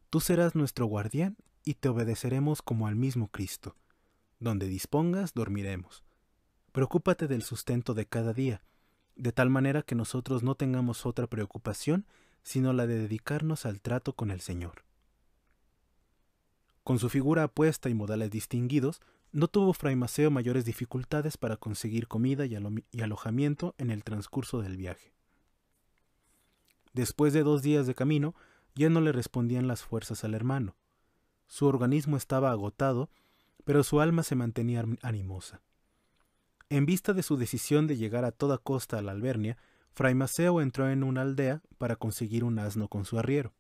tú serás nuestro guardián y te obedeceremos como al mismo Cristo. Donde dispongas, dormiremos. Preocúpate del sustento de cada día, de tal manera que nosotros no tengamos otra preocupación sino la de dedicarnos al trato con el Señor. Con su figura apuesta y modales distinguidos, no tuvo Fray Maceo mayores dificultades para conseguir comida y, y, alojamiento en el transcurso del viaje. Después de dos días de camino, ya no le respondían las fuerzas al hermano, su organismo estaba agotado, pero su alma se mantenía animosa. En vista de su decisión de llegar a toda costa a la Albernia, Fray Maceo entró en una aldea para conseguir un asno con su arriero.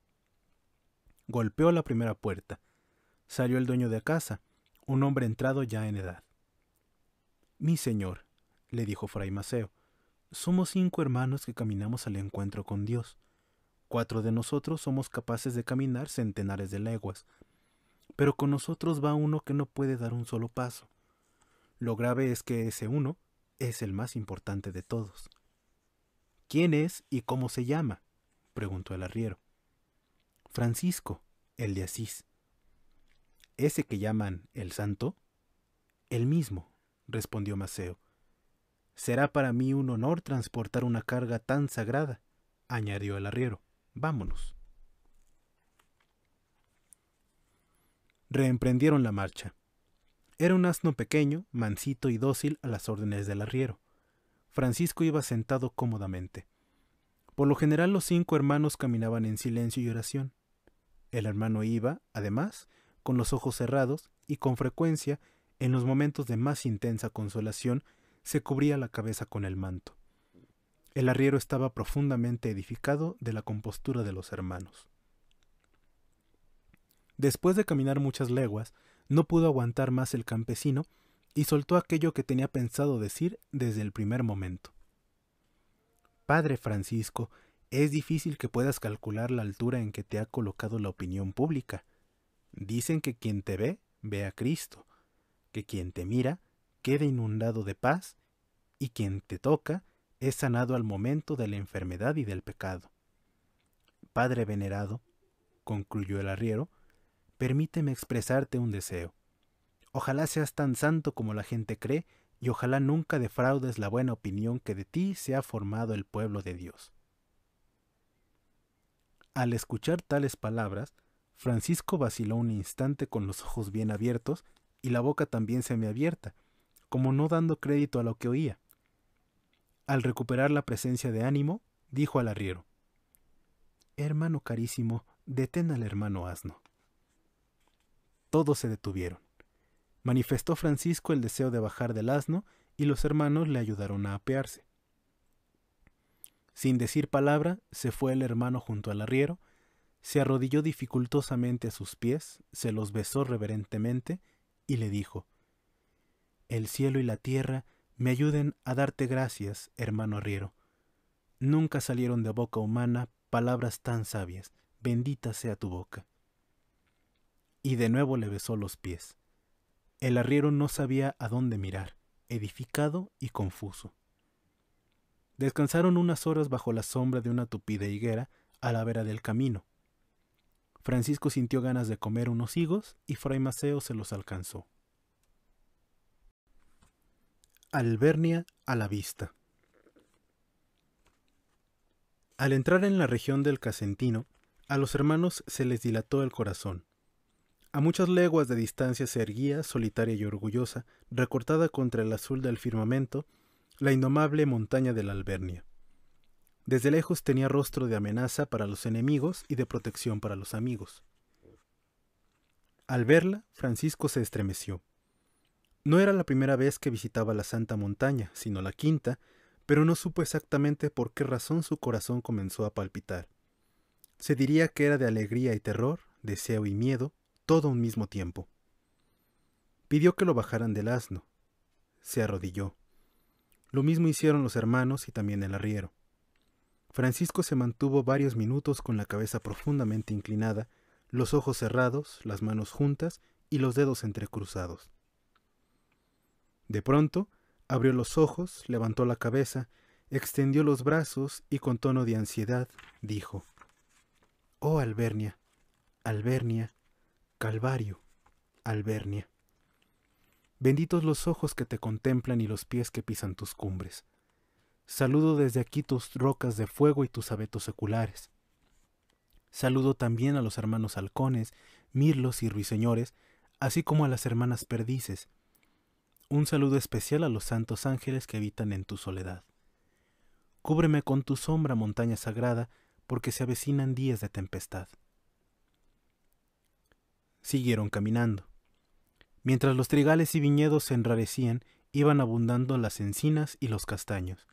Golpeó la primera puerta. Salió el dueño de casa, un hombre entrado ya en edad. Mi señor, le dijo Fray Maceo, somos cinco hermanos que caminamos al encuentro con Dios. Cuatro de nosotros somos capaces de caminar centenares de leguas, pero con nosotros va uno que no puede dar un solo paso. Lo grave es que ese uno es el más importante de todos. ¿Quién es y cómo se llama? preguntó el arriero. Francisco, el de Asís. Ese que llaman el santo, el mismo, respondió Maceo. Será para mí un honor transportar una carga tan sagrada, añadió el arriero. Vámonos. reemprendieron la marcha. Era un asno pequeño, mansito y dócil a las órdenes del arriero. Francisco iba sentado cómodamente. Por lo general los cinco hermanos caminaban en silencio y oración. El hermano iba, además, con los ojos cerrados y con frecuencia, en los momentos de más intensa consolación, se cubría la cabeza con el manto. El arriero estaba profundamente edificado de la compostura de los hermanos. Después de caminar muchas leguas, no pudo aguantar más el campesino y soltó aquello que tenía pensado decir desde el primer momento. Padre Francisco, es difícil que puedas calcular la altura en que te ha colocado la opinión pública. Dicen que quien te ve, ve a Cristo, que quien te mira, queda inundado de paz, y quien te toca, es sanado al momento de la enfermedad y del pecado. Padre venerado, concluyó el arriero, permíteme expresarte un deseo. Ojalá seas tan santo como la gente cree y ojalá nunca defraudes la buena opinión que de ti se ha formado el pueblo de Dios. Al escuchar tales palabras, Francisco vaciló un instante con los ojos bien abiertos y la boca también semiabierta, como no dando crédito a lo que oía. Al recuperar la presencia de ánimo, dijo al arriero, Hermano carísimo, detén al hermano asno. Todos se detuvieron. Manifestó Francisco el deseo de bajar del asno y los hermanos le ayudaron a apearse. Sin decir palabra, se fue el hermano junto al arriero, se arrodilló dificultosamente a sus pies, se los besó reverentemente y le dijo, El cielo y la tierra me ayuden a darte gracias, hermano arriero. Nunca salieron de boca humana palabras tan sabias, bendita sea tu boca y de nuevo le besó los pies. El arriero no sabía a dónde mirar, edificado y confuso. Descansaron unas horas bajo la sombra de una tupida higuera a la vera del camino. Francisco sintió ganas de comer unos higos y Fray Maceo se los alcanzó. Albernia a la vista. Al entrar en la región del Casentino, a los hermanos se les dilató el corazón. A muchas leguas de distancia se erguía, solitaria y orgullosa, recortada contra el azul del firmamento, la indomable montaña de la Albernia. Desde lejos tenía rostro de amenaza para los enemigos y de protección para los amigos. Al verla, Francisco se estremeció. No era la primera vez que visitaba la Santa Montaña, sino la quinta, pero no supo exactamente por qué razón su corazón comenzó a palpitar. Se diría que era de alegría y terror, deseo y miedo, todo a un mismo tiempo. Pidió que lo bajaran del asno. Se arrodilló. Lo mismo hicieron los hermanos y también el arriero. Francisco se mantuvo varios minutos con la cabeza profundamente inclinada, los ojos cerrados, las manos juntas y los dedos entrecruzados. De pronto, abrió los ojos, levantó la cabeza, extendió los brazos y con tono de ansiedad dijo, Oh Albernia, Albernia, Calvario, Albernia. Benditos los ojos que te contemplan y los pies que pisan tus cumbres. Saludo desde aquí tus rocas de fuego y tus abetos seculares. Saludo también a los hermanos halcones, mirlos y ruiseñores, así como a las hermanas perdices. Un saludo especial a los santos ángeles que habitan en tu soledad. Cúbreme con tu sombra, montaña sagrada, porque se avecinan días de tempestad siguieron caminando. Mientras los trigales y viñedos se enrarecían, iban abundando las encinas y los castaños.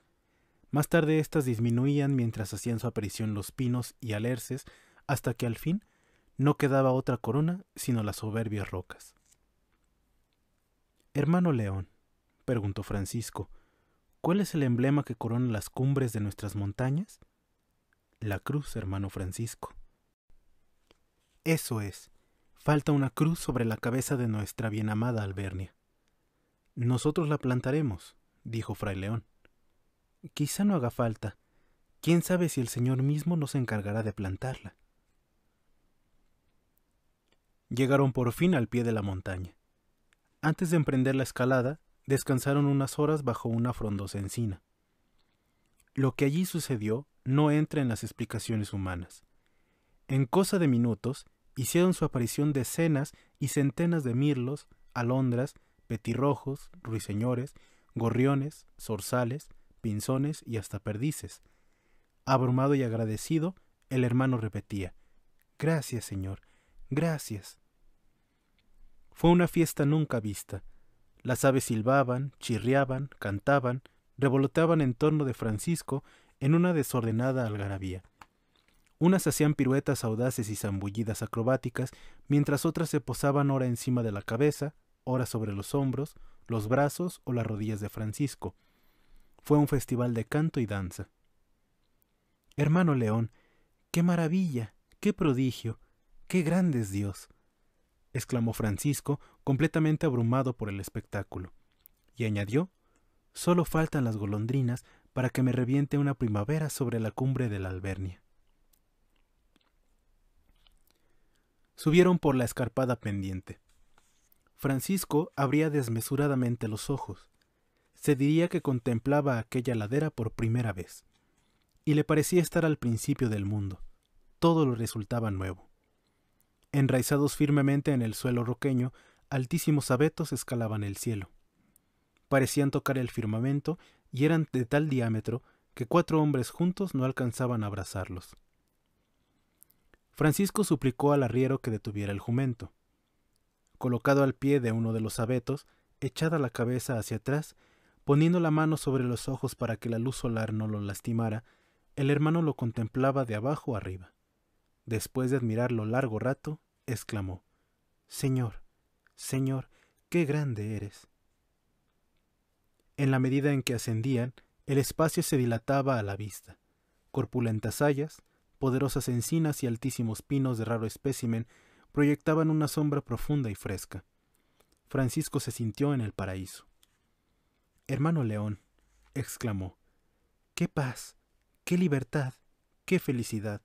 Más tarde éstas disminuían mientras hacían su aparición los pinos y alerces, hasta que al fin no quedaba otra corona sino las soberbias rocas. Hermano León, preguntó Francisco, ¿cuál es el emblema que corona las cumbres de nuestras montañas? La cruz, hermano Francisco. Eso es, falta una cruz sobre la cabeza de nuestra bienamada Albernia. Nosotros la plantaremos, dijo Fray León. Quizá no haga falta. ¿Quién sabe si el Señor mismo nos encargará de plantarla? Llegaron por fin al pie de la montaña. Antes de emprender la escalada, descansaron unas horas bajo una frondosa encina. Lo que allí sucedió no entra en las explicaciones humanas. En cosa de minutos, hicieron su aparición decenas y centenas de mirlos, alondras, petirrojos, ruiseñores, gorriones, zorzales, pinzones y hasta perdices. Abrumado y agradecido, el hermano repetía, Gracias, Señor, gracias. Fue una fiesta nunca vista. Las aves silbaban, chirriaban, cantaban, revoloteaban en torno de Francisco en una desordenada algarabía. Unas hacían piruetas audaces y zambullidas acrobáticas, mientras otras se posaban ora encima de la cabeza, ora sobre los hombros, los brazos o las rodillas de Francisco. Fue un festival de canto y danza. Hermano León, qué maravilla, qué prodigio, qué grande es Dios, exclamó Francisco, completamente abrumado por el espectáculo. Y añadió, solo faltan las golondrinas para que me reviente una primavera sobre la cumbre de la Albernia. subieron por la escarpada pendiente. Francisco abría desmesuradamente los ojos. Se diría que contemplaba aquella ladera por primera vez. Y le parecía estar al principio del mundo. Todo lo resultaba nuevo. Enraizados firmemente en el suelo roqueño, altísimos abetos escalaban el cielo. Parecían tocar el firmamento y eran de tal diámetro que cuatro hombres juntos no alcanzaban a abrazarlos. Francisco suplicó al arriero que detuviera el jumento. Colocado al pie de uno de los abetos, echada la cabeza hacia atrás, poniendo la mano sobre los ojos para que la luz solar no lo lastimara, el hermano lo contemplaba de abajo arriba. Después de admirarlo largo rato, exclamó Señor, Señor, qué grande eres. En la medida en que ascendían, el espacio se dilataba a la vista. Corpulentas hayas, poderosas encinas y altísimos pinos de raro espécimen proyectaban una sombra profunda y fresca. Francisco se sintió en el paraíso. Hermano León, exclamó, qué paz, qué libertad, qué felicidad.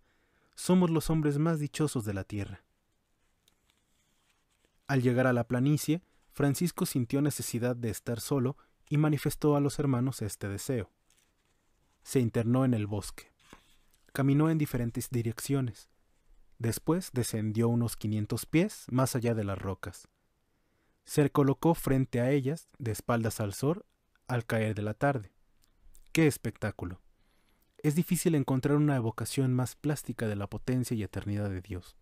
Somos los hombres más dichosos de la tierra. Al llegar a la planicie, Francisco sintió necesidad de estar solo y manifestó a los hermanos este deseo. Se internó en el bosque caminó en diferentes direcciones. Después descendió unos 500 pies más allá de las rocas. Se colocó frente a ellas, de espaldas al sol, al caer de la tarde. ¡Qué espectáculo! Es difícil encontrar una evocación más plástica de la potencia y eternidad de Dios.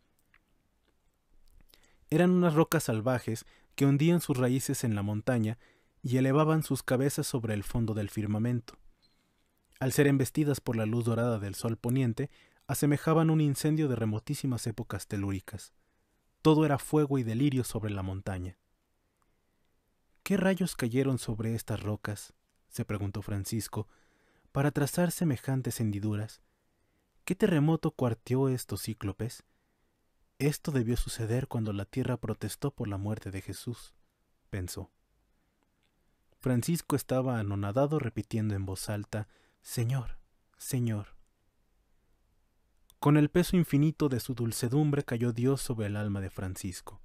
Eran unas rocas salvajes que hundían sus raíces en la montaña y elevaban sus cabezas sobre el fondo del firmamento al ser embestidas por la luz dorada del sol poniente, asemejaban un incendio de remotísimas épocas telúricas. Todo era fuego y delirio sobre la montaña. ¿Qué rayos cayeron sobre estas rocas? se preguntó Francisco, para trazar semejantes hendiduras. ¿Qué terremoto cuarteó estos cíclopes? Esto debió suceder cuando la tierra protestó por la muerte de Jesús, pensó. Francisco estaba anonadado repitiendo en voz alta Señor, Señor. Con el peso infinito de su dulcedumbre cayó Dios sobre el alma de Francisco.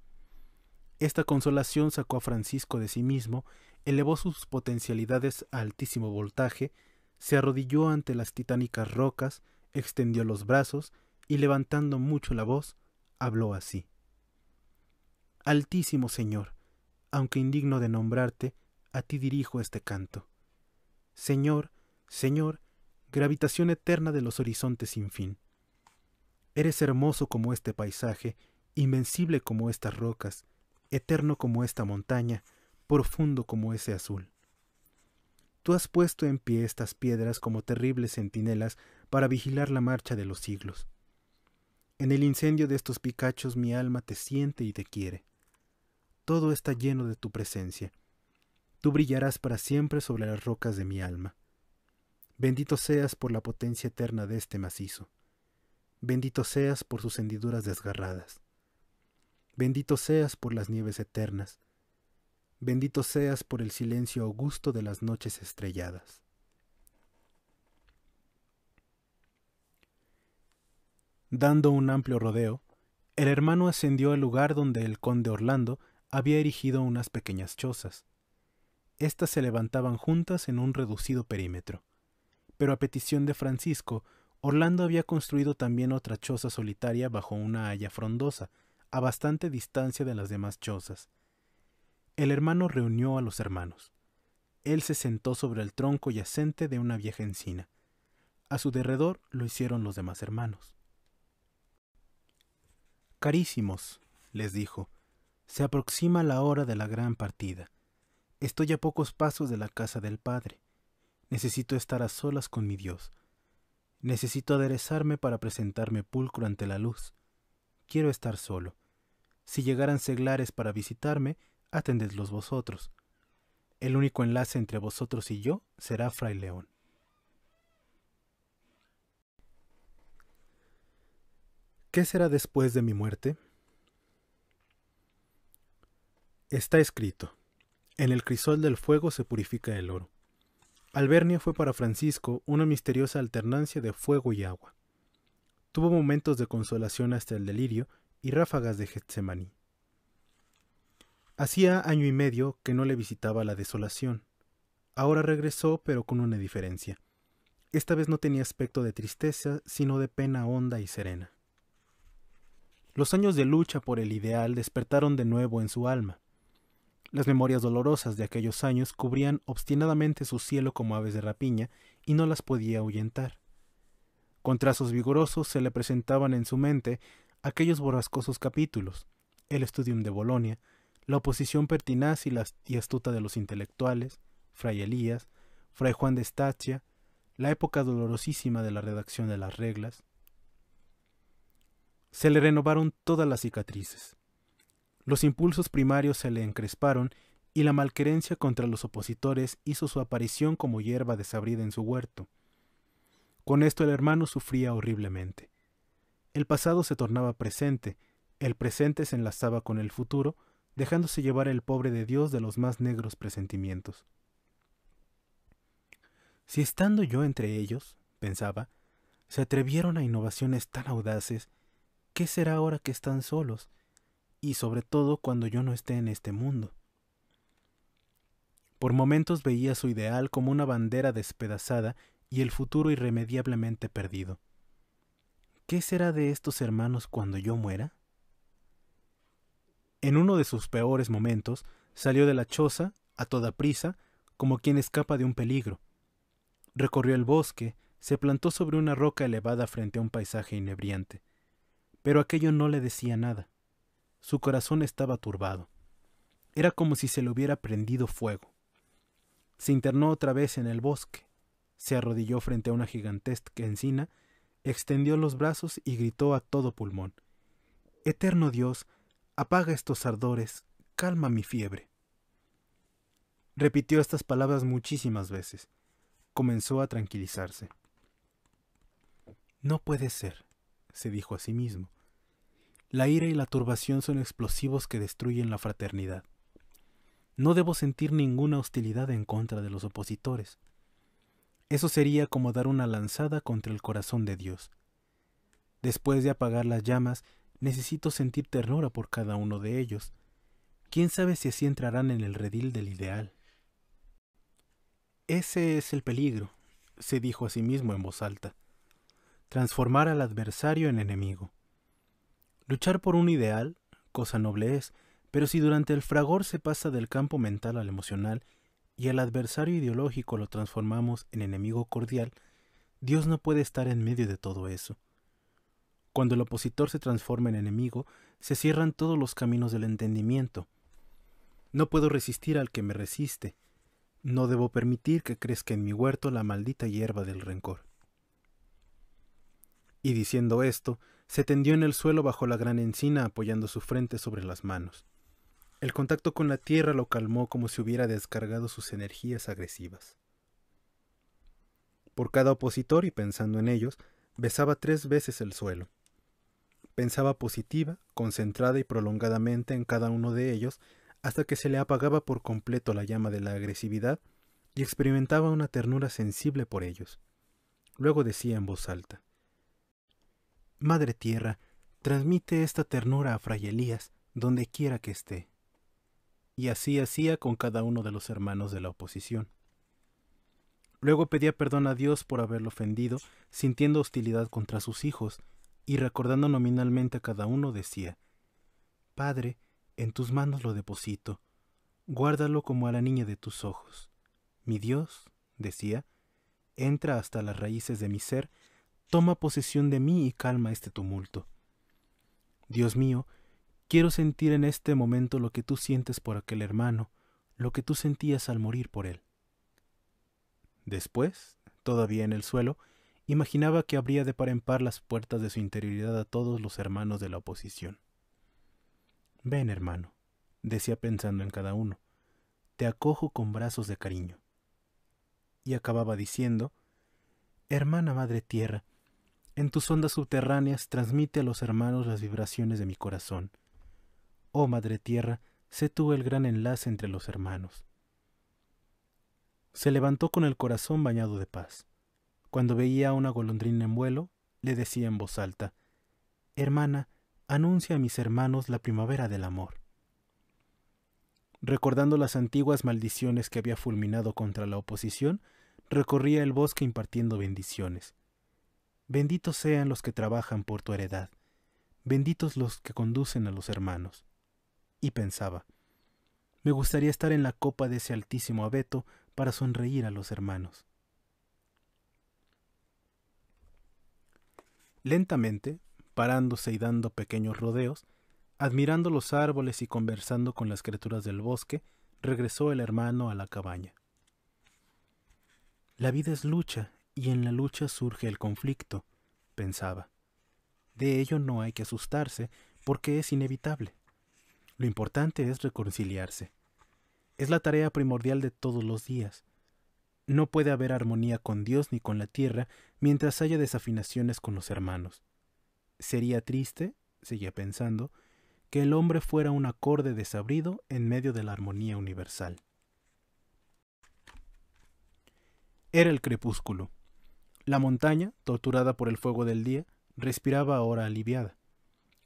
Esta consolación sacó a Francisco de sí mismo, elevó sus potencialidades a altísimo voltaje, se arrodilló ante las titánicas rocas, extendió los brazos y levantando mucho la voz, habló así. Altísimo Señor, aunque indigno de nombrarte, a ti dirijo este canto. Señor, Señor, gravitación eterna de los horizontes sin fin. Eres hermoso como este paisaje, invencible como estas rocas, eterno como esta montaña, profundo como ese azul. Tú has puesto en pie estas piedras como terribles centinelas para vigilar la marcha de los siglos. En el incendio de estos picachos mi alma te siente y te quiere. Todo está lleno de tu presencia. Tú brillarás para siempre sobre las rocas de mi alma. Bendito seas por la potencia eterna de este macizo. Bendito seas por sus hendiduras desgarradas. Bendito seas por las nieves eternas. Bendito seas por el silencio augusto de las noches estrelladas. Dando un amplio rodeo, el hermano ascendió al lugar donde el conde Orlando había erigido unas pequeñas chozas. Estas se levantaban juntas en un reducido perímetro pero a petición de Francisco, Orlando había construido también otra choza solitaria bajo una haya frondosa, a bastante distancia de las demás chozas. El hermano reunió a los hermanos. Él se sentó sobre el tronco yacente de una vieja encina. A su derredor lo hicieron los demás hermanos. Carísimos, les dijo, se aproxima la hora de la gran partida. Estoy a pocos pasos de la casa del Padre. Necesito estar a solas con mi Dios. Necesito aderezarme para presentarme pulcro ante la luz. Quiero estar solo. Si llegaran seglares para visitarme, atendedlos vosotros. El único enlace entre vosotros y yo será Fray León. ¿Qué será después de mi muerte? Está escrito, en el crisol del fuego se purifica el oro. Albernia fue para Francisco una misteriosa alternancia de fuego y agua. Tuvo momentos de consolación hasta el delirio y ráfagas de Getsemaní. Hacía año y medio que no le visitaba la desolación. Ahora regresó, pero con una diferencia. Esta vez no tenía aspecto de tristeza, sino de pena honda y serena. Los años de lucha por el ideal despertaron de nuevo en su alma. Las memorias dolorosas de aquellos años cubrían obstinadamente su cielo como aves de rapiña y no las podía ahuyentar. Con trazos vigorosos se le presentaban en su mente aquellos borrascosos capítulos, el estudium de Bolonia, la oposición pertinaz y, y astuta de los intelectuales, Fray Elías, Fray Juan de Estacia, la época dolorosísima de la redacción de las reglas. Se le renovaron todas las cicatrices, los impulsos primarios se le encresparon y la malquerencia contra los opositores hizo su aparición como hierba desabrida en su huerto. Con esto el hermano sufría horriblemente. El pasado se tornaba presente, el presente se enlazaba con el futuro, dejándose llevar el pobre de Dios de los más negros presentimientos. Si estando yo entre ellos, pensaba, se atrevieron a innovaciones tan audaces, ¿qué será ahora que están solos? y sobre todo cuando yo no esté en este mundo. Por momentos veía su ideal como una bandera despedazada y el futuro irremediablemente perdido. ¿Qué será de estos hermanos cuando yo muera? En uno de sus peores momentos, salió de la choza, a toda prisa, como quien escapa de un peligro. Recorrió el bosque, se plantó sobre una roca elevada frente a un paisaje inebriante. Pero aquello no le decía nada. Su corazón estaba turbado. Era como si se le hubiera prendido fuego. Se internó otra vez en el bosque, se arrodilló frente a una gigantesca encina, extendió los brazos y gritó a todo pulmón. Eterno Dios, apaga estos ardores, calma mi fiebre. Repitió estas palabras muchísimas veces. Comenzó a tranquilizarse. No puede ser, se dijo a sí mismo. La ira y la turbación son explosivos que destruyen la fraternidad. No debo sentir ninguna hostilidad en contra de los opositores. Eso sería como dar una lanzada contra el corazón de Dios. Después de apagar las llamas, necesito sentir ternura por cada uno de ellos. ¿Quién sabe si así entrarán en el redil del ideal? Ese es el peligro, se dijo a sí mismo en voz alta. Transformar al adversario en enemigo. Luchar por un ideal, cosa noble es, pero si durante el fragor se pasa del campo mental al emocional y al adversario ideológico lo transformamos en enemigo cordial, Dios no puede estar en medio de todo eso. Cuando el opositor se transforma en enemigo, se cierran todos los caminos del entendimiento. No puedo resistir al que me resiste. No debo permitir que crezca en mi huerto la maldita hierba del rencor. Y diciendo esto, se tendió en el suelo bajo la gran encina apoyando su frente sobre las manos. El contacto con la tierra lo calmó como si hubiera descargado sus energías agresivas. Por cada opositor y pensando en ellos, besaba tres veces el suelo. Pensaba positiva, concentrada y prolongadamente en cada uno de ellos hasta que se le apagaba por completo la llama de la agresividad y experimentaba una ternura sensible por ellos. Luego decía en voz alta, Madre Tierra, transmite esta ternura a Fray Elías, donde quiera que esté. Y así hacía con cada uno de los hermanos de la oposición. Luego pedía perdón a Dios por haberlo ofendido, sintiendo hostilidad contra sus hijos, y recordando nominalmente a cada uno decía, Padre, en tus manos lo deposito, guárdalo como a la niña de tus ojos. Mi Dios, decía, entra hasta las raíces de mi ser toma posesión de mí y calma este tumulto. Dios mío, quiero sentir en este momento lo que tú sientes por aquel hermano, lo que tú sentías al morir por él. Después, todavía en el suelo, imaginaba que habría de par en par las puertas de su interioridad a todos los hermanos de la oposición. Ven, hermano, decía pensando en cada uno, te acojo con brazos de cariño. Y acababa diciendo, Hermana Madre Tierra, en tus ondas subterráneas transmite a los hermanos las vibraciones de mi corazón. Oh Madre Tierra, sé tú el gran enlace entre los hermanos. Se levantó con el corazón bañado de paz. Cuando veía a una golondrina en vuelo, le decía en voz alta, Hermana, anuncia a mis hermanos la primavera del amor. Recordando las antiguas maldiciones que había fulminado contra la oposición, recorría el bosque impartiendo bendiciones. Benditos sean los que trabajan por tu heredad, benditos los que conducen a los hermanos. Y pensaba, me gustaría estar en la copa de ese altísimo abeto para sonreír a los hermanos. Lentamente, parándose y dando pequeños rodeos, admirando los árboles y conversando con las criaturas del bosque, regresó el hermano a la cabaña. La vida es lucha y en la lucha surge el conflicto, pensaba. De ello no hay que asustarse porque es inevitable. Lo importante es reconciliarse. Es la tarea primordial de todos los días. No puede haber armonía con Dios ni con la tierra mientras haya desafinaciones con los hermanos. Sería triste, seguía pensando, que el hombre fuera un acorde desabrido en medio de la armonía universal. Era el crepúsculo. La montaña, torturada por el fuego del día, respiraba ahora aliviada.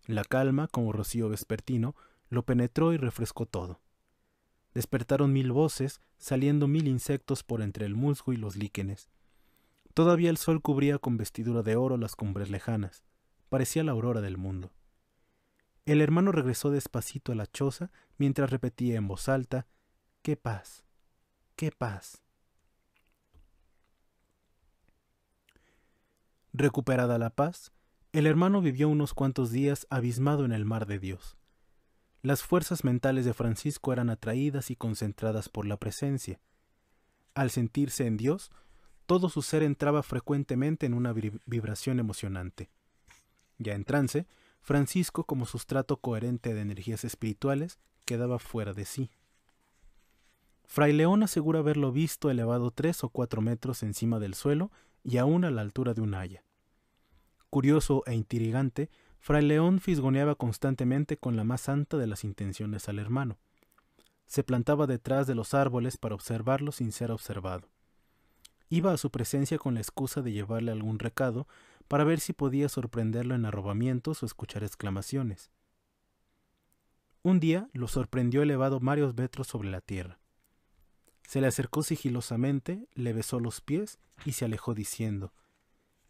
La calma, como rocío vespertino, lo penetró y refrescó todo. Despertaron mil voces, saliendo mil insectos por entre el musgo y los líquenes. Todavía el sol cubría con vestidura de oro las cumbres lejanas. Parecía la aurora del mundo. El hermano regresó despacito a la choza mientras repetía en voz alta Qué paz. qué paz. Recuperada la paz, el hermano vivió unos cuantos días abismado en el mar de Dios. Las fuerzas mentales de Francisco eran atraídas y concentradas por la presencia. Al sentirse en Dios, todo su ser entraba frecuentemente en una vibración emocionante. Ya en trance, Francisco, como sustrato coherente de energías espirituales, quedaba fuera de sí. Fray León asegura haberlo visto elevado tres o cuatro metros encima del suelo y aún a la altura de un haya. Curioso e intrigante, Fray León fisgoneaba constantemente con la más santa de las intenciones al hermano. Se plantaba detrás de los árboles para observarlo sin ser observado. Iba a su presencia con la excusa de llevarle algún recado para ver si podía sorprenderlo en arrobamientos o escuchar exclamaciones. Un día lo sorprendió elevado varios metros sobre la tierra. Se le acercó sigilosamente, le besó los pies y se alejó diciendo,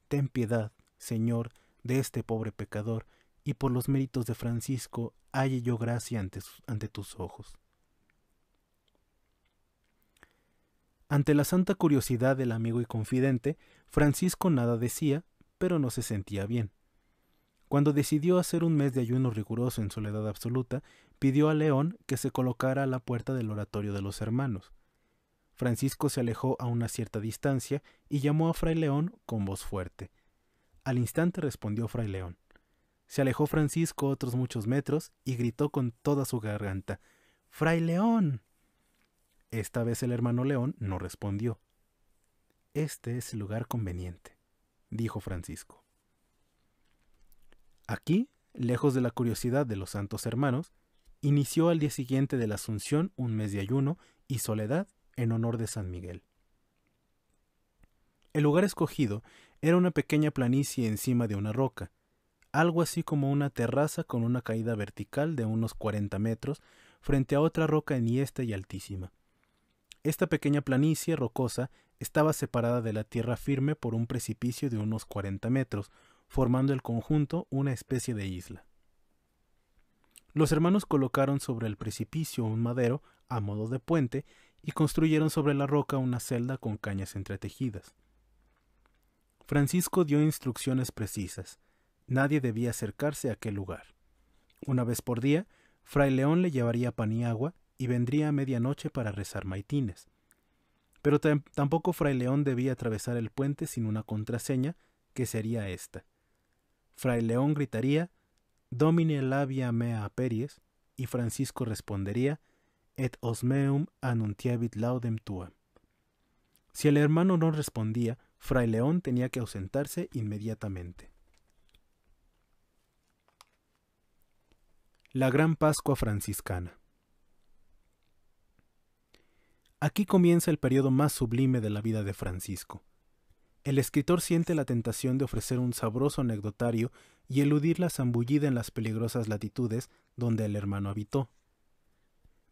Ten piedad, Señor, de este pobre pecador, y por los méritos de Francisco halle yo gracia ante, ante tus ojos. Ante la santa curiosidad del amigo y confidente, Francisco nada decía, pero no se sentía bien. Cuando decidió hacer un mes de ayuno riguroso en soledad absoluta, pidió a León que se colocara a la puerta del oratorio de los hermanos. Francisco se alejó a una cierta distancia y llamó a Fray León con voz fuerte. Al instante respondió Fray León. Se alejó Francisco otros muchos metros y gritó con toda su garganta Fray León. Esta vez el hermano León no respondió. Este es el lugar conveniente, dijo Francisco. Aquí, lejos de la curiosidad de los santos hermanos, inició al día siguiente de la Asunción un mes de ayuno y soledad en honor de San Miguel. El lugar escogido era una pequeña planicie encima de una roca, algo así como una terraza con una caída vertical de unos 40 metros frente a otra roca enhiesta y altísima. Esta pequeña planicie rocosa estaba separada de la tierra firme por un precipicio de unos 40 metros, formando el conjunto una especie de isla. Los hermanos colocaron sobre el precipicio un madero a modo de puente y construyeron sobre la roca una celda con cañas entretejidas. Francisco dio instrucciones precisas. Nadie debía acercarse a aquel lugar. Una vez por día, Fray León le llevaría pan y agua y vendría a medianoche para rezar maitines. Pero tampoco Fray León debía atravesar el puente sin una contraseña, que sería esta. Fray León gritaría Domine labia mea peries, y Francisco respondería et os laudem tua. Si el hermano no respondía, Fray León tenía que ausentarse inmediatamente. La Gran Pascua Franciscana. Aquí comienza el periodo más sublime de la vida de Francisco. El escritor siente la tentación de ofrecer un sabroso anecdotario y eludir la zambullida en las peligrosas latitudes donde el hermano habitó.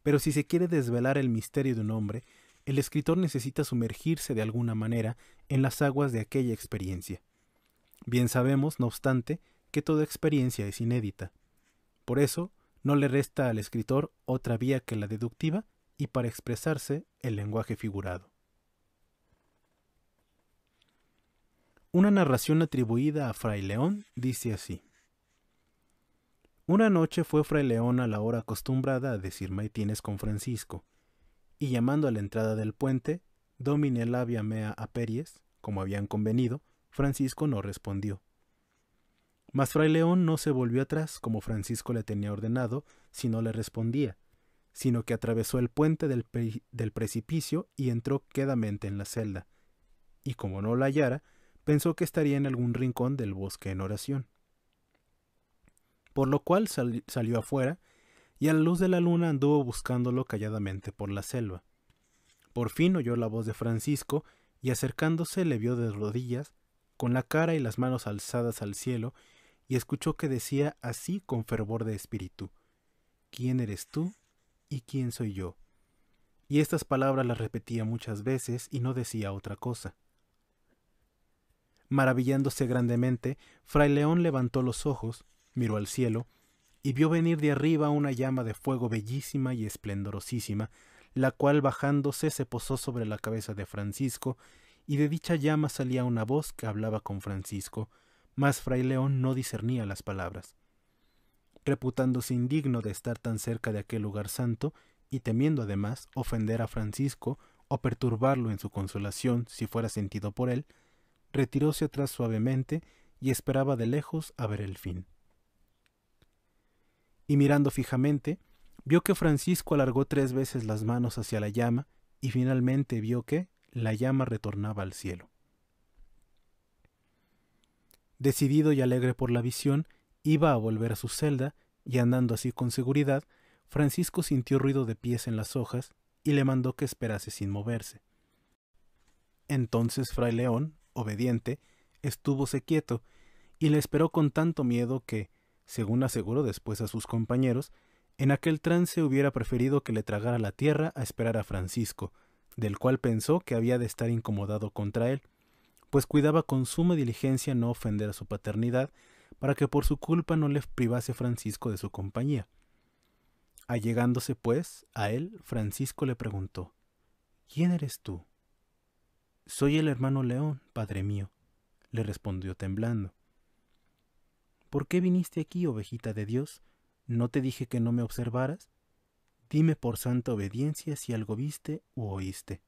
Pero si se quiere desvelar el misterio de un hombre, el escritor necesita sumergirse de alguna manera en las aguas de aquella experiencia. Bien sabemos, no obstante, que toda experiencia es inédita. Por eso, no le resta al escritor otra vía que la deductiva y para expresarse el lenguaje figurado. Una narración atribuida a Fray León dice así. Una noche fue Fray León a la hora acostumbrada a decir maitines con Francisco, y llamando a la entrada del puente, Domine labia mea a Pérez, como habían convenido, Francisco no respondió. Mas Fray León no se volvió atrás como Francisco le tenía ordenado si no le respondía, sino que atravesó el puente del, del precipicio y entró quedamente en la celda, y como no la hallara, pensó que estaría en algún rincón del bosque en oración por lo cual salió afuera y a la luz de la luna anduvo buscándolo calladamente por la selva. Por fin oyó la voz de Francisco y acercándose le vio de rodillas, con la cara y las manos alzadas al cielo, y escuchó que decía así con fervor de espíritu, ¿Quién eres tú y quién soy yo? Y estas palabras las repetía muchas veces y no decía otra cosa. Maravillándose grandemente, Fray León levantó los ojos miró al cielo y vio venir de arriba una llama de fuego bellísima y esplendorosísima, la cual bajándose se posó sobre la cabeza de Francisco, y de dicha llama salía una voz que hablaba con Francisco, mas Fray León no discernía las palabras. Reputándose indigno de estar tan cerca de aquel lugar santo, y temiendo además ofender a Francisco o perturbarlo en su consolación si fuera sentido por él, retiróse atrás suavemente y esperaba de lejos a ver el fin y mirando fijamente, vio que Francisco alargó tres veces las manos hacia la llama y finalmente vio que la llama retornaba al cielo. Decidido y alegre por la visión, iba a volver a su celda, y andando así con seguridad, Francisco sintió ruido de pies en las hojas y le mandó que esperase sin moverse. Entonces Fray León, obediente, estúvose quieto, y le esperó con tanto miedo que, según aseguró después a sus compañeros, en aquel trance hubiera preferido que le tragara la tierra a esperar a Francisco, del cual pensó que había de estar incomodado contra él, pues cuidaba con suma diligencia no ofender a su paternidad para que por su culpa no le privase Francisco de su compañía. Allegándose, pues, a él, Francisco le preguntó ¿Quién eres tú? Soy el hermano León, padre mío, le respondió temblando. ¿Por qué viniste aquí, ovejita de Dios? ¿No te dije que no me observaras? Dime por santa obediencia si algo viste u oíste.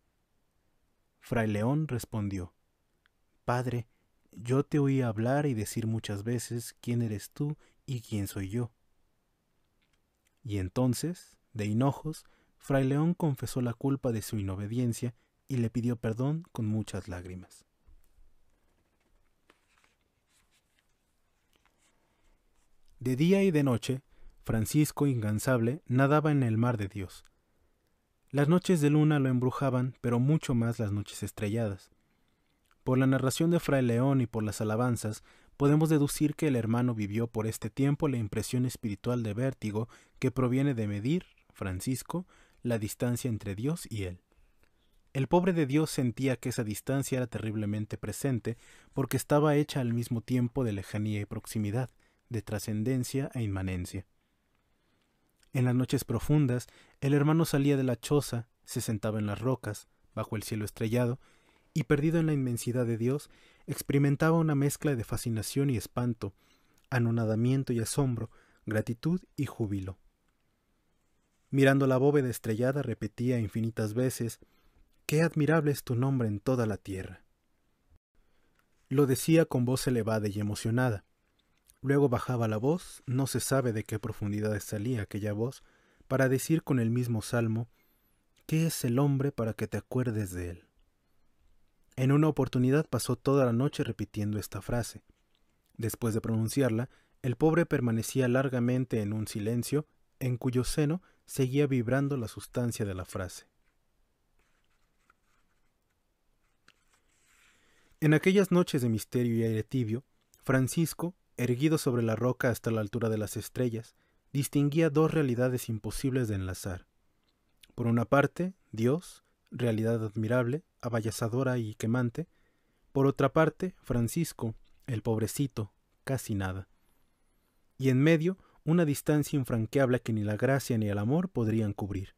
Fray León respondió, Padre, yo te oí hablar y decir muchas veces quién eres tú y quién soy yo. Y entonces, de hinojos, Fray León confesó la culpa de su inobediencia y le pidió perdón con muchas lágrimas. De día y de noche, Francisco, incansable, nadaba en el mar de Dios. Las noches de luna lo embrujaban, pero mucho más las noches estrelladas. Por la narración de Fray León y por las alabanzas, podemos deducir que el hermano vivió por este tiempo la impresión espiritual de vértigo que proviene de medir, Francisco, la distancia entre Dios y él. El pobre de Dios sentía que esa distancia era terriblemente presente porque estaba hecha al mismo tiempo de lejanía y proximidad, de trascendencia e inmanencia. En las noches profundas, el hermano salía de la choza, se sentaba en las rocas, bajo el cielo estrellado, y perdido en la inmensidad de Dios, experimentaba una mezcla de fascinación y espanto, anonadamiento y asombro, gratitud y júbilo. Mirando la bóveda estrellada repetía infinitas veces, Qué admirable es tu nombre en toda la tierra. Lo decía con voz elevada y emocionada. Luego bajaba la voz, no se sabe de qué profundidades salía aquella voz, para decir con el mismo salmo, ¿qué es el hombre para que te acuerdes de él? En una oportunidad pasó toda la noche repitiendo esta frase. Después de pronunciarla, el pobre permanecía largamente en un silencio, en cuyo seno seguía vibrando la sustancia de la frase. En aquellas noches de misterio y aire tibio, Francisco, erguido sobre la roca hasta la altura de las estrellas, distinguía dos realidades imposibles de enlazar. Por una parte, Dios, realidad admirable, abayazadora y quemante, por otra parte, Francisco, el pobrecito, casi nada. Y en medio, una distancia infranqueable que ni la gracia ni el amor podrían cubrir.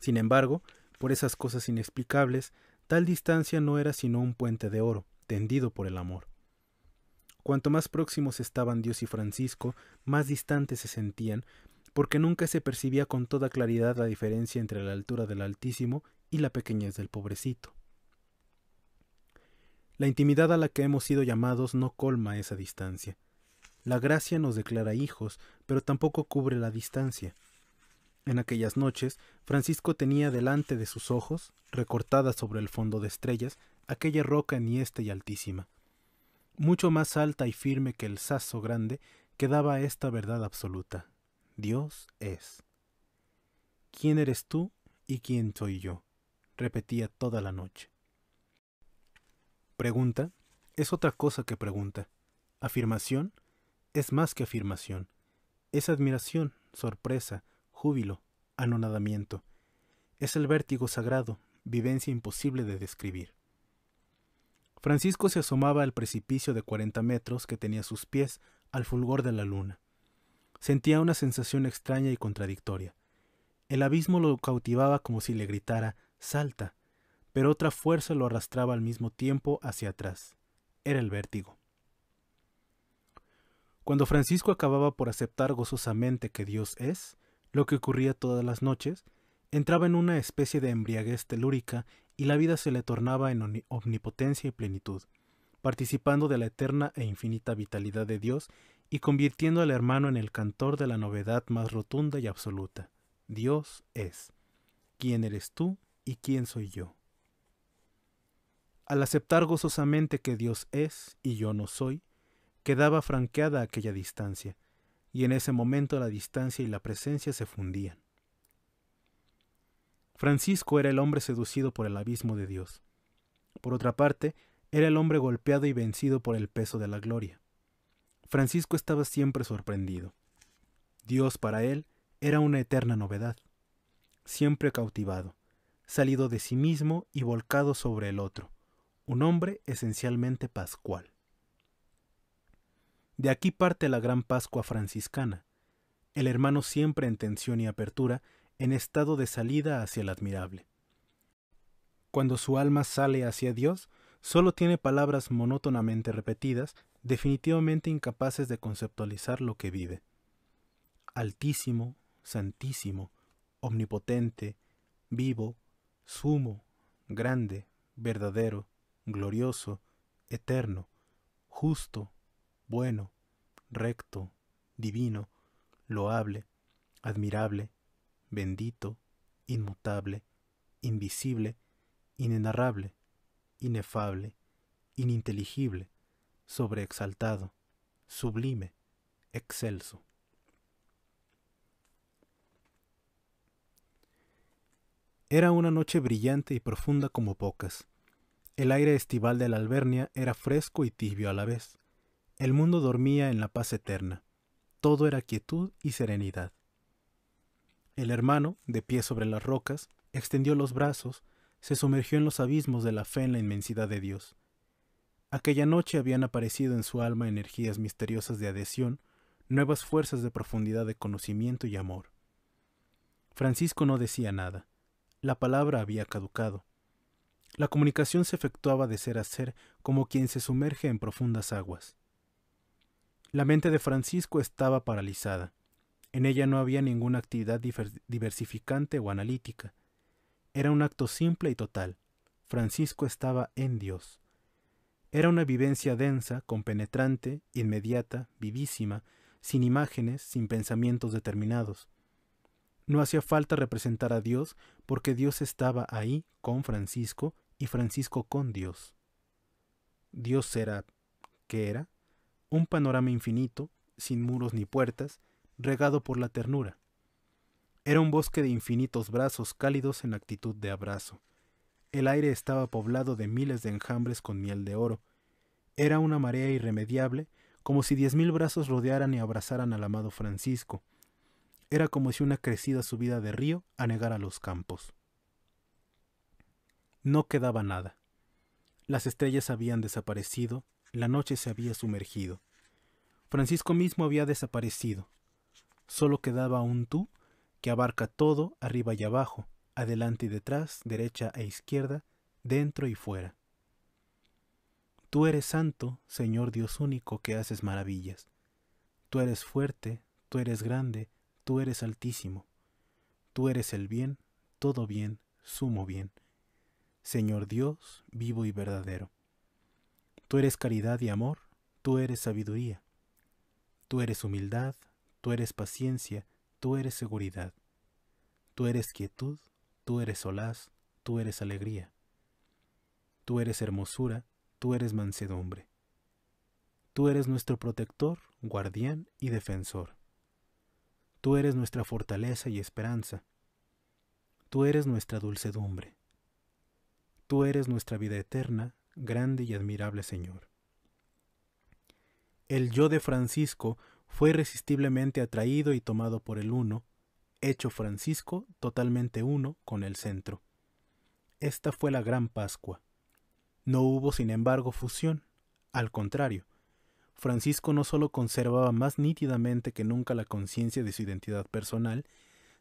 Sin embargo, por esas cosas inexplicables, tal distancia no era sino un puente de oro, tendido por el amor. Cuanto más próximos estaban Dios y Francisco, más distantes se sentían, porque nunca se percibía con toda claridad la diferencia entre la altura del Altísimo y la pequeñez del pobrecito. La intimidad a la que hemos sido llamados no colma esa distancia. La gracia nos declara hijos, pero tampoco cubre la distancia. En aquellas noches, Francisco tenía delante de sus ojos, recortada sobre el fondo de estrellas, aquella roca enhiesta y altísima. Mucho más alta y firme que el saso grande quedaba esta verdad absoluta. Dios es. ¿Quién eres tú y quién soy yo? repetía toda la noche. Pregunta es otra cosa que pregunta. Afirmación es más que afirmación. Es admiración, sorpresa, júbilo, anonadamiento. Es el vértigo sagrado, vivencia imposible de describir. Francisco se asomaba al precipicio de 40 metros que tenía a sus pies al fulgor de la luna. Sentía una sensación extraña y contradictoria. El abismo lo cautivaba como si le gritara Salta, pero otra fuerza lo arrastraba al mismo tiempo hacia atrás. Era el vértigo. Cuando Francisco acababa por aceptar gozosamente que Dios es, lo que ocurría todas las noches, Entraba en una especie de embriaguez telúrica y la vida se le tornaba en omnipotencia y plenitud, participando de la eterna e infinita vitalidad de Dios y convirtiendo al hermano en el cantor de la novedad más rotunda y absoluta. Dios es. ¿Quién eres tú y quién soy yo? Al aceptar gozosamente que Dios es y yo no soy, quedaba franqueada aquella distancia, y en ese momento la distancia y la presencia se fundían. Francisco era el hombre seducido por el abismo de Dios. Por otra parte, era el hombre golpeado y vencido por el peso de la gloria. Francisco estaba siempre sorprendido. Dios para él era una eterna novedad. Siempre cautivado, salido de sí mismo y volcado sobre el otro, un hombre esencialmente pascual. De aquí parte la gran Pascua franciscana, el hermano siempre en tensión y apertura en estado de salida hacia el admirable. Cuando su alma sale hacia Dios, solo tiene palabras monótonamente repetidas, definitivamente incapaces de conceptualizar lo que vive. Altísimo, santísimo, omnipotente, vivo, sumo, grande, verdadero, glorioso, eterno, justo, bueno, recto, divino, loable, admirable, bendito, inmutable, invisible, inenarrable, inefable, ininteligible, sobreexaltado, sublime, excelso. Era una noche brillante y profunda como pocas. El aire estival de la albernia era fresco y tibio a la vez. El mundo dormía en la paz eterna. Todo era quietud y serenidad. El hermano, de pie sobre las rocas, extendió los brazos, se sumergió en los abismos de la fe en la inmensidad de Dios. Aquella noche habían aparecido en su alma energías misteriosas de adhesión, nuevas fuerzas de profundidad de conocimiento y amor. Francisco no decía nada. La palabra había caducado. La comunicación se efectuaba de ser a ser como quien se sumerge en profundas aguas. La mente de Francisco estaba paralizada. En ella no había ninguna actividad diversificante o analítica. Era un acto simple y total. Francisco estaba en Dios. Era una vivencia densa, compenetrante, inmediata, vivísima, sin imágenes, sin pensamientos determinados. No hacía falta representar a Dios porque Dios estaba ahí con Francisco y Francisco con Dios. Dios era, ¿qué era? Un panorama infinito, sin muros ni puertas, regado por la ternura. Era un bosque de infinitos brazos cálidos en actitud de abrazo. El aire estaba poblado de miles de enjambres con miel de oro. Era una marea irremediable, como si diez mil brazos rodearan y abrazaran al amado Francisco. Era como si una crecida subida de río anegara los campos. No quedaba nada. Las estrellas habían desaparecido, la noche se había sumergido. Francisco mismo había desaparecido, Solo quedaba un tú que abarca todo arriba y abajo, adelante y detrás, derecha e izquierda, dentro y fuera. Tú eres santo, Señor Dios único, que haces maravillas. Tú eres fuerte, tú eres grande, tú eres altísimo. Tú eres el bien, todo bien, sumo bien. Señor Dios, vivo y verdadero. Tú eres caridad y amor, tú eres sabiduría. Tú eres humildad, tú eres paciencia, tú eres seguridad. Tú eres quietud, tú eres solaz, tú eres alegría. Tú eres hermosura, tú eres mansedumbre. Tú eres nuestro protector, guardián y defensor. Tú eres nuestra fortaleza y esperanza. Tú eres nuestra dulcedumbre. Tú eres nuestra vida eterna, grande y admirable Señor. El yo de Francisco fue irresistiblemente atraído y tomado por el uno, hecho Francisco totalmente uno con el centro. Esta fue la gran Pascua. No hubo, sin embargo, fusión, al contrario, Francisco no solo conservaba más nítidamente que nunca la conciencia de su identidad personal,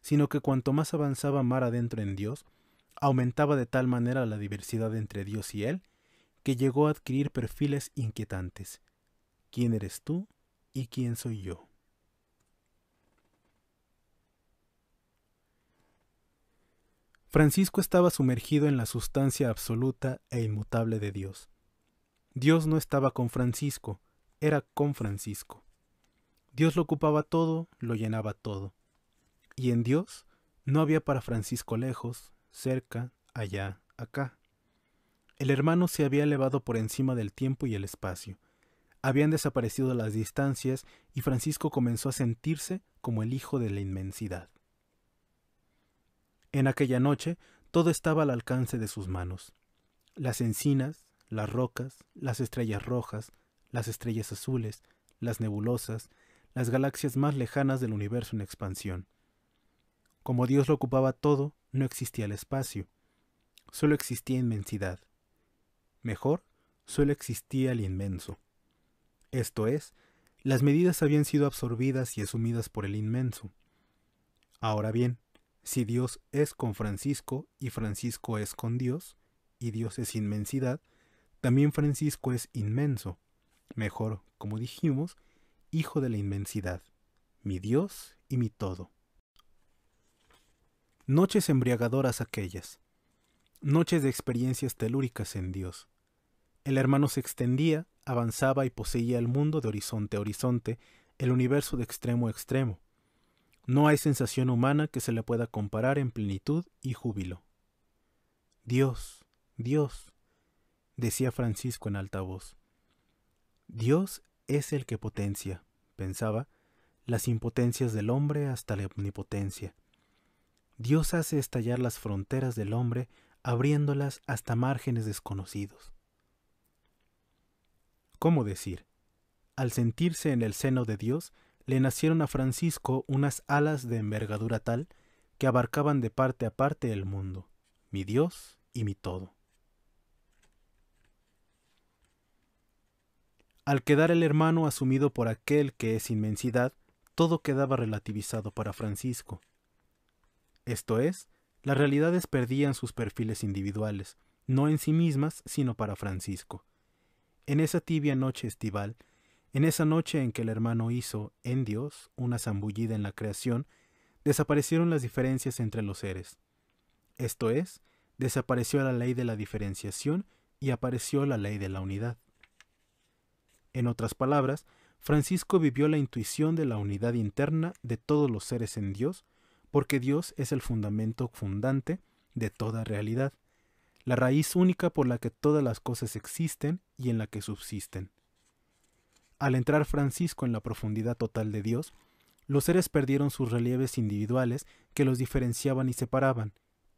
sino que cuanto más avanzaba mar adentro en Dios, aumentaba de tal manera la diversidad entre Dios y él, que llegó a adquirir perfiles inquietantes. ¿Quién eres tú? y quién soy yo. Francisco estaba sumergido en la sustancia absoluta e inmutable de Dios. Dios no estaba con Francisco, era con Francisco. Dios lo ocupaba todo, lo llenaba todo. Y en Dios no había para Francisco lejos, cerca, allá, acá. El hermano se había elevado por encima del tiempo y el espacio, habían desaparecido las distancias y Francisco comenzó a sentirse como el hijo de la inmensidad. En aquella noche todo estaba al alcance de sus manos. Las encinas, las rocas, las estrellas rojas, las estrellas azules, las nebulosas, las galaxias más lejanas del universo en expansión. Como Dios lo ocupaba todo, no existía el espacio, solo existía inmensidad. Mejor, solo existía el inmenso. Esto es, las medidas habían sido absorbidas y asumidas por el inmenso. Ahora bien, si Dios es con Francisco y Francisco es con Dios, y Dios es inmensidad, también Francisco es inmenso, mejor, como dijimos, hijo de la inmensidad, mi Dios y mi todo. Noches embriagadoras aquellas, noches de experiencias telúricas en Dios. El hermano se extendía, avanzaba y poseía el mundo de horizonte a horizonte, el universo de extremo a extremo. No hay sensación humana que se le pueda comparar en plenitud y júbilo. Dios, Dios, decía Francisco en alta voz. Dios es el que potencia, pensaba, las impotencias del hombre hasta la omnipotencia. Dios hace estallar las fronteras del hombre, abriéndolas hasta márgenes desconocidos. ¿Cómo decir? Al sentirse en el seno de Dios, le nacieron a Francisco unas alas de envergadura tal que abarcaban de parte a parte el mundo, mi Dios y mi todo. Al quedar el hermano asumido por aquel que es inmensidad, todo quedaba relativizado para Francisco. Esto es, las realidades perdían sus perfiles individuales, no en sí mismas, sino para Francisco en esa tibia noche estival, en esa noche en que el hermano hizo, en Dios, una zambullida en la creación, desaparecieron las diferencias entre los seres. Esto es, desapareció la ley de la diferenciación y apareció la ley de la unidad. En otras palabras, Francisco vivió la intuición de la unidad interna de todos los seres en Dios, porque Dios es el fundamento fundante de toda realidad la raíz única por la que todas las cosas existen y en la que subsisten. Al entrar Francisco en la profundidad total de Dios, los seres perdieron sus relieves individuales que los diferenciaban y separaban,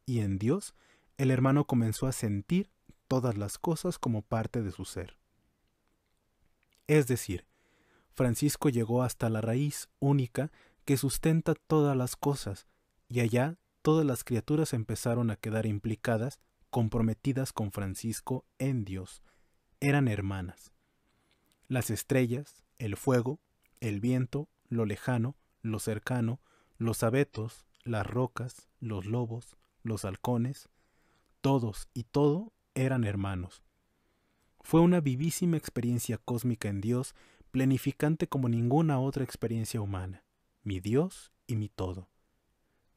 y en Dios el hermano comenzó a sentir todas las cosas como parte de su ser. Es decir, Francisco llegó hasta la raíz única que sustenta todas las cosas, y allá todas las criaturas empezaron a quedar implicadas comprometidas con Francisco en Dios, eran hermanas. Las estrellas, el fuego, el viento, lo lejano, lo cercano, los abetos, las rocas, los lobos, los halcones, todos y todo eran hermanos. Fue una vivísima experiencia cósmica en Dios, planificante como ninguna otra experiencia humana, mi Dios y mi todo.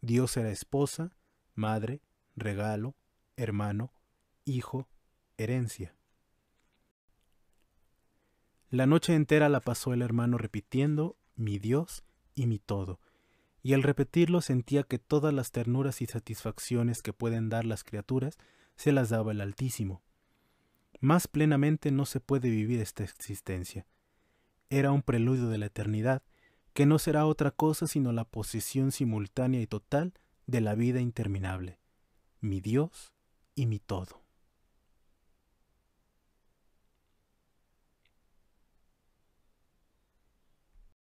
Dios era esposa, madre, regalo, hermano, hijo, herencia. La noche entera la pasó el hermano repitiendo mi Dios y mi todo, y al repetirlo sentía que todas las ternuras y satisfacciones que pueden dar las criaturas se las daba el Altísimo. Más plenamente no se puede vivir esta existencia. Era un preludio de la eternidad, que no será otra cosa sino la posesión simultánea y total de la vida interminable. Mi Dios y mi todo.